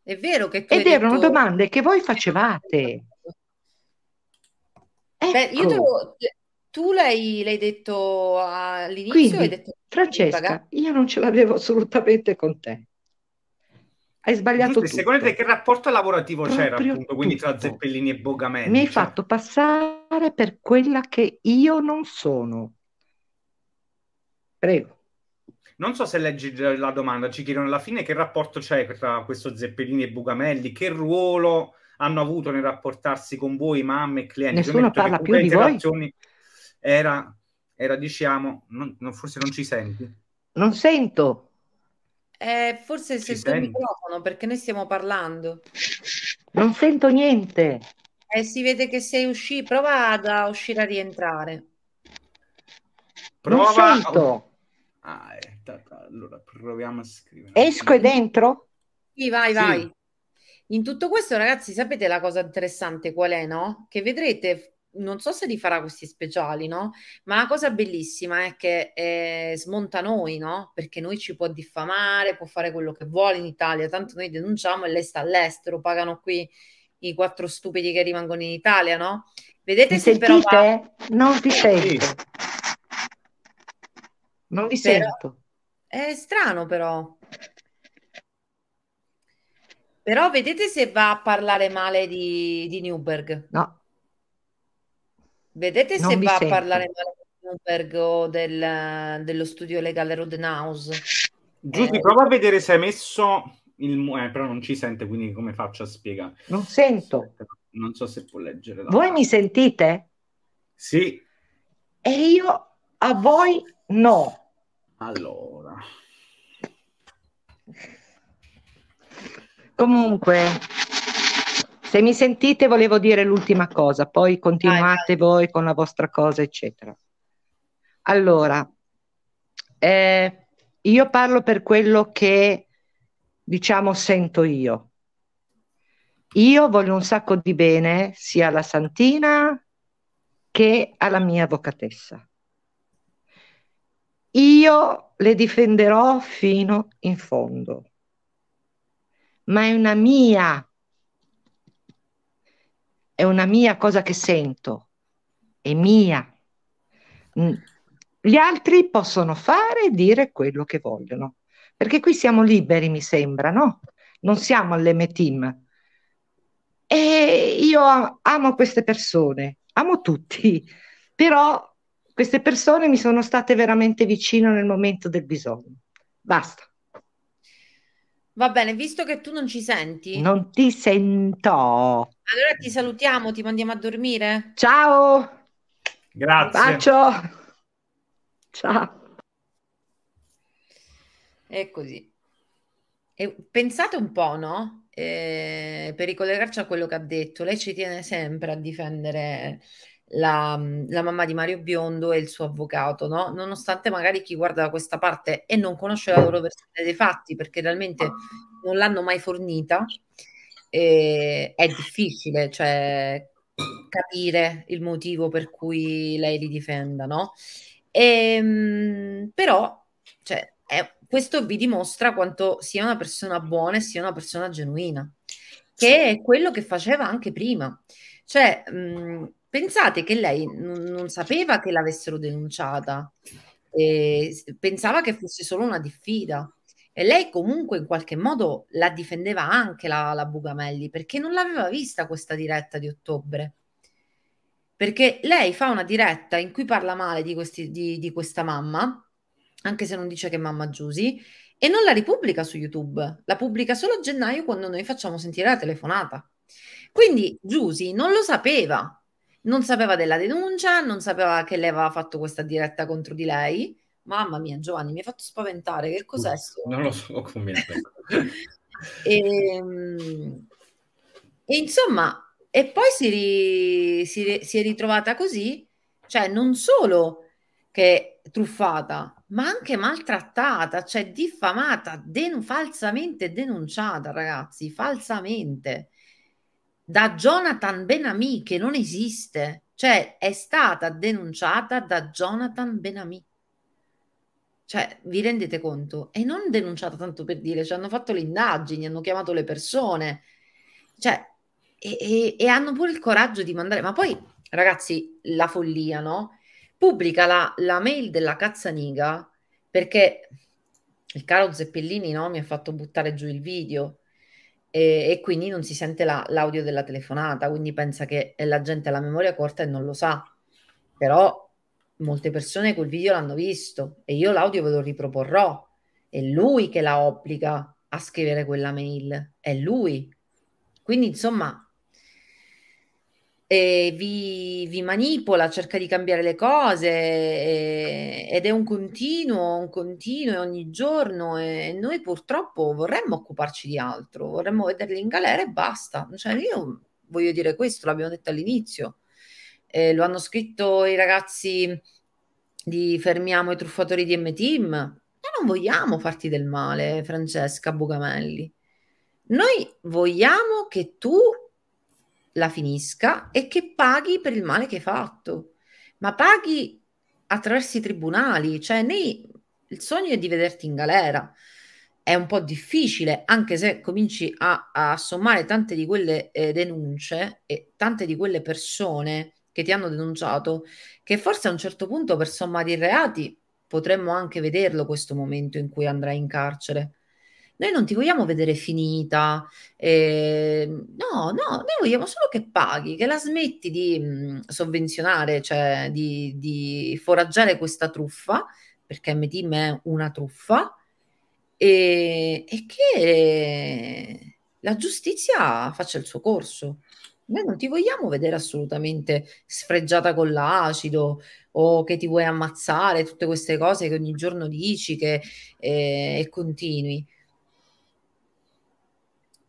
È vero che Ed erano detto... domande che voi facevate. Ecco. io devo, tu l'hai, detto all'inizio? Quindi, hai detto, Francesca, io non ce l'avevo [laughs] assolutamente con te. Hai sbagliato Giusto, Secondo te che rapporto lavorativo Proprio c'era appunto, quindi tra Zeppellini e Bogamenti? Mi hai cioè fatto passare per quella che io non sono. Prego. Non so se leggi la domanda, ci chiedono alla fine che rapporto c'è tra questo Zeppelini e Bugamelli, che ruolo hanno avuto nel rapportarsi con voi, mamme e clienti. Nessuno Ovviamente parla più di voi? era, era diciamo, non, non, forse non ci senti. Non sento. Eh, forse ci sento il microfono perché noi stiamo parlando. Non sento niente. Eh, si vede che sei uscito, prova ad uscire a rientrare. Prova. Non sento. Ah, eh, tata, allora proviamo a scrivere. Esco e dentro? Sì, vai, sì. In tutto questo, ragazzi, sapete la cosa interessante qual è, no? Che vedrete non so se li farà questi speciali, no? Ma la cosa bellissima è che eh, smonta noi, no? Perché noi ci può diffamare, può fare quello che vuole in Italia, tanto noi denunciamo e lei sta all'estero, pagano qui i quattro stupidi che rimangono in Italia, no? Vedete se sentite? però... Non vi sento. Non vi però... sento. È strano però. Però vedete se va a parlare male di, di Newberg. No, Vedete non se va sento. a parlare male Bloomberg o del, dello studio legale Rodenhouse. Giusti, eh, prova a vedere se hai messo il... Eh, però non ci sente, quindi come faccio a spiegare? Non sento. Non so se può leggere. La... Voi mi sentite? Sì. E io a voi no. Allora. Comunque, se mi sentite volevo dire l'ultima cosa, poi continuate voi con la vostra cosa, eccetera. Allora, eh, io parlo per quello che, diciamo, sento io. Io voglio un sacco di bene sia alla Santina che alla mia avvocatessa. Io le difenderò fino in fondo, ma è una mia è una mia cosa che sento, è mia. Mm. Gli altri possono fare e dire quello che vogliono, perché qui siamo liberi, mi sembra, no? Non siamo allm E io amo queste persone, amo tutti, [laughs] però queste persone mi sono state veramente vicino nel momento del bisogno. Basta. Va bene, visto che tu non ci senti. Non ti sento. Allora ti salutiamo, ti mandiamo a dormire. Ciao. Grazie. Bacio. Ciao. E così. E pensate un po', no? Eh, per ricollegarci a quello che ha detto, lei ci tiene sempre a difendere la, la, mamma di Mario Biondo e il suo avvocato, no? Nonostante magari chi guarda da questa parte e non conosce la loro versione dei fatti, perché realmente non l'hanno mai fornita. E è difficile, cioè, capire il motivo per cui lei li difenda, no? E, ehm, però, cioè, è, questo vi dimostra quanto sia una persona buona e sia una persona genuina, che è quello che faceva anche prima. Cioè, mh, pensate che lei n- non sapeva che l'avessero denunciata, pensava che fosse solo una diffida. E lei comunque in qualche modo la difendeva anche la, la Bugamelli perché non l'aveva vista questa diretta di ottobre. Perché lei fa una diretta in cui parla male di, questi, di, di questa mamma, anche se non dice che è mamma Giusi e non la ripubblica su YouTube, la pubblica solo a gennaio quando noi facciamo sentire la telefonata. Quindi Giusi non lo sapeva, non sapeva della denuncia, non sapeva che lei aveva fatto questa diretta contro di lei Mamma mia, Giovanni, mi hai fatto spaventare. Che cos'è? Uh, non lo so [laughs] come [laughs] e, ehm, e insomma, e poi si, ri, si, si è ritrovata così, cioè non solo che truffata, ma anche maltrattata, cioè diffamata, den- falsamente denunciata, ragazzi, falsamente da Jonathan Benami che non esiste, cioè è stata denunciata da Jonathan Benami. Cioè, vi rendete conto? E non denunciata tanto per dire, cioè hanno fatto le indagini, hanno chiamato le persone, cioè, e, e, e hanno pure il coraggio di mandare. Ma poi, ragazzi, la follia, no? Pubblica la, la mail della cazzaniga perché il caro Zeppellini no, mi ha fatto buttare giù il video e, e quindi non si sente la, l'audio della telefonata, quindi pensa che la gente ha la memoria corta e non lo sa. Però molte persone quel video l'hanno visto e io l'audio ve lo riproporrò. È lui che la obbliga a scrivere quella mail, è lui. Quindi insomma, eh, vi, vi, manipola, cerca di cambiare le cose e, eh, ed è un continuo, un continuo ogni giorno e, e noi purtroppo vorremmo occuparci di altro, vorremmo vederli in galera e basta. Cioè, io voglio dire questo, l'abbiamo detto all'inizio eh, lo hanno scritto i ragazzi di Fermiamo i truffatori di M-Team. Noi non vogliamo farti del male, Francesca Bugamelli. Noi vogliamo che tu la finisca e che paghi per il male che hai fatto, ma paghi attraverso i tribunali, cioè nei... il sogno è di vederti in galera. È un po' difficile, anche se cominci a, a sommare tante di quelle eh, denunce e tante di quelle persone che ti hanno denunciato, che forse a un certo punto per sommare i reati potremmo anche vederlo questo momento in cui andrai in carcere. Noi non ti vogliamo vedere finita, eh, no, no, noi vogliamo solo che paghi, che la smetti di mh, mm, sovvenzionare, cioè di, di foraggiare questa truffa, perché MTM è una truffa, e, e che la giustizia faccia il suo corso. Noi non ti vogliamo vedere assolutamente sfregiata con l'acido o che ti vuoi ammazzare, tutte queste cose che ogni giorno dici che, eh, e continui.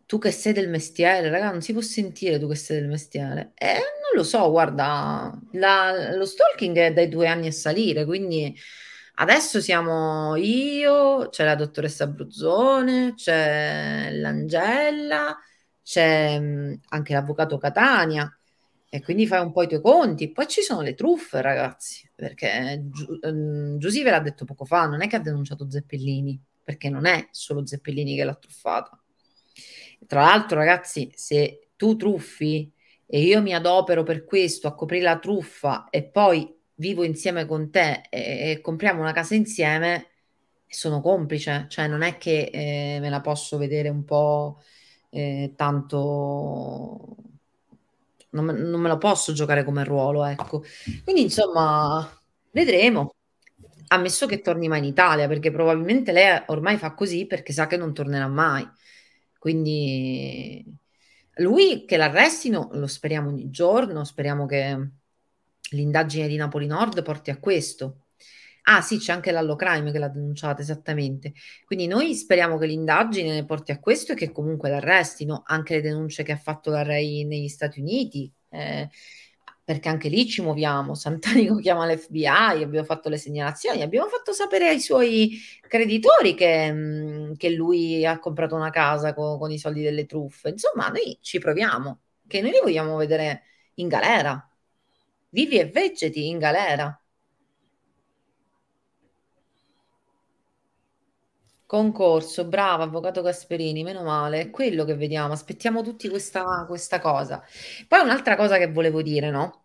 Tu che sei del mestiere, raga, non si può sentire tu che sei del mestiere. Eh, non lo so, guarda, la, lo stalking è dai due anni a salire, quindi adesso siamo io, c'è la dottoressa Bruzzone, c'è l'Angella, c'è mm, anche l'avvocato Catania e quindi fai un po' i tuoi conti. Poi ci sono le truffe, ragazzi, perché Gi- mm, Giusy ve l'ha detto poco fa, non è che ha denunciato Zeppellini, perché non è solo Zeppellini che l'ha truffata. Tra l'altro, ragazzi, se tu truffi e io mi adopero per questo a coprire la truffa e poi vivo insieme con te e, e compriamo una casa insieme, sono complice, cioè non è che eh, me la posso vedere un po' eh, tanto non me, non me, la posso giocare come ruolo, ecco. Quindi insomma, vedremo. Ammesso che torni mai in Italia, perché probabilmente lei ormai fa così perché sa che non tornerà mai. Quindi lui che l'arrestino, lo speriamo ogni giorno, speriamo che l'indagine di Napoli Nord porti a questo Ah sì, c'è anche l'Allocrime che l'ha denunciata, esattamente. Quindi noi speriamo che l'indagine porti a questo e che comunque l'arrestino, anche le denunce che ha fatto la Ray negli Stati Uniti, eh, perché anche lì ci muoviamo. [laughs] Santanico chiama l'FBI, abbiamo fatto le segnalazioni, abbiamo fatto sapere ai suoi creditori che, mm, che lui ha comprato una casa co- con i soldi delle truffe. Insomma, noi ci proviamo, che noi li vogliamo vedere in galera, vivi e vegeti in galera. Concorso, brava, avvocato Gasperini, meno male, è quello che vediamo, aspettiamo tutti questa, questa cosa. Poi un'altra cosa che volevo dire, no?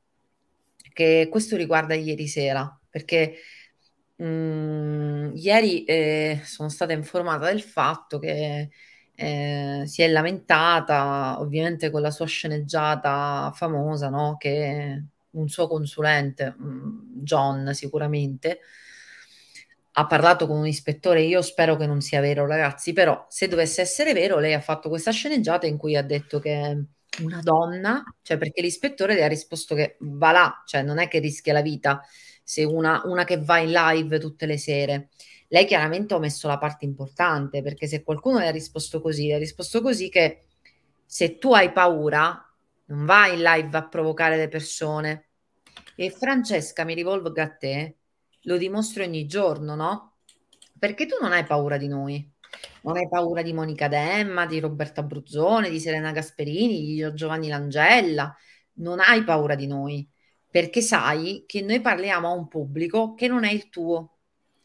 Che questo riguarda ieri sera, perché mh, mm, ieri eh, sono stata informata del fatto che eh, si è lamentata, ovviamente con la sua sceneggiata famosa, no? Che un suo consulente, mm, John sicuramente, ha parlato con un ispettore, io spero che non sia vero ragazzi, però se dovesse essere vero, lei ha fatto questa sceneggiata in cui ha detto che una donna, cioè perché l'ispettore le ha risposto che va là, cioè non è che rischia la vita se una, una che va in live tutte le sere. Lei chiaramente ha messo la parte importante, perché se qualcuno le ha risposto così, le ha risposto così che se tu hai paura, non vai in live a provocare le persone. E Francesca, mi rivolgo a te, lo dimostri ogni giorno, no? Perché tu non hai paura di noi. Non hai paura di Monica Demma, di Roberta Bruzzone, di Serena Gasperini, di Giovanni Langella. Non hai paura di noi perché sai che noi parliamo a un pubblico che non è il tuo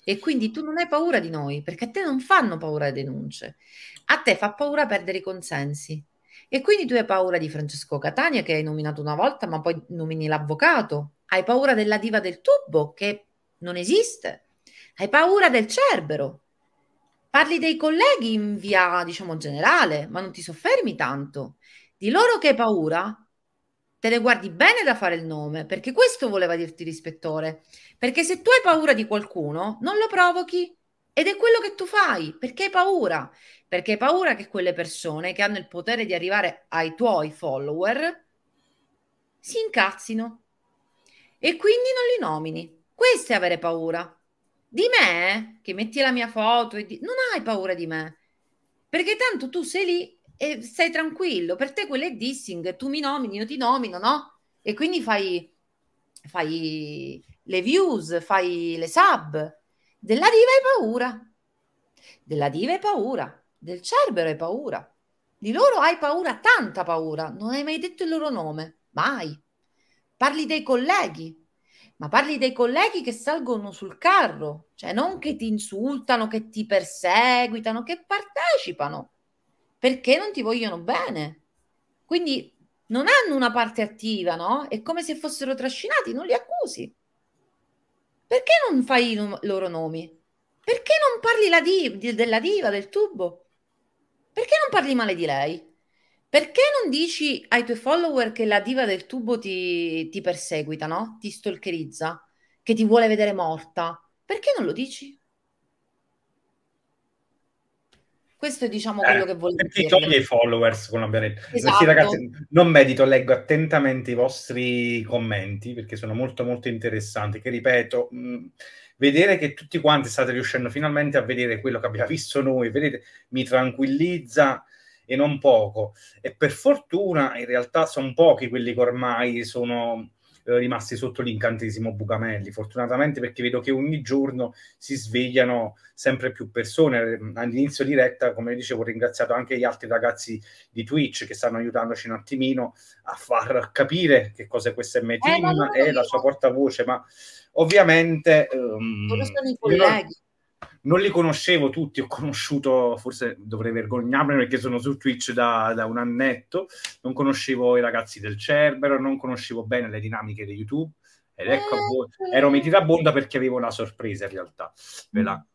e quindi tu non hai paura di noi perché a te non fanno paura le denunce, a te fa paura perdere i consensi e quindi tu hai paura di Francesco Catania che hai nominato una volta ma poi nomini l'avvocato, hai paura della diva del tubo che non esiste. Hai paura del cerbero. Parli dei colleghi in via, diciamo, generale, ma non ti soffermi tanto. Di loro che hai paura, te le guardi bene da fare il nome, perché questo voleva dirti rispettore. Perché se tu hai paura di qualcuno, non lo provochi. Ed è quello che tu fai, perché hai paura. Perché hai paura che quelle persone che hanno il potere di arrivare ai tuoi follower si incazzino e quindi non li nomini. Questo è avere paura. Di me, che metti la mia foto, e di... non hai paura di me, perché tanto tu sei lì e stai tranquillo, per te quello è dissing, tu mi nomini, io ti nomino, no? E quindi fai, fai le views, fai le sub. Della diva hai paura, della diva hai paura, del cerbero hai paura, di loro hai paura, tanta paura, non hai mai detto il loro nome, mai. Parli dei colleghi, ma parli dei colleghi che salgono sul carro, cioè non che ti insultano, che ti perseguitano, che partecipano, perché non ti vogliono bene. Quindi non hanno una parte attiva, no? È come se fossero trascinati, non li accusi. Perché non fai i nom- loro nomi? Perché non parli di- della diva, del tubo? Perché non parli male di lei? Perché non dici ai tuoi follower che la diva del tubo ti, ti perseguita, no? Ti stalkerizza, che ti vuole vedere morta? Perché non lo dici? Questo è diciamo quello eh, che volevo dire. Ti toglie i followers con la beretta. Esatto. Sì, ragazzi, non medito, leggo attentamente i vostri commenti perché sono molto molto interessanti. Che ripeto, mh, mm, vedere che tutti quanti state riuscendo finalmente a vedere quello che abbiamo visto noi, vedete, mi tranquillizza e non poco. E per fortuna in realtà sono pochi quelli che ormai sono eh, rimasti sotto l'incantesimo Bucamelli, fortunatamente perché vedo che ogni giorno si svegliano sempre più persone. All'inizio diretta, come dicevo, ho ringraziato anche gli altri ragazzi di Twitch che stanno aiutandoci un attimino a far capire che cos'è questa M-Team e eh, la sua portavoce, ma ovviamente... Um, sono i colleghi non li conoscevo tutti, ho conosciuto, forse dovrei vergognarmi perché sono su Twitch da, da, un annetto, non conoscevo i ragazzi del Cerbero, non conoscevo bene le dinamiche di YouTube, ed ecco a eh, voi, boh, ero metita a bonda perché avevo una sorpresa in realtà, ve la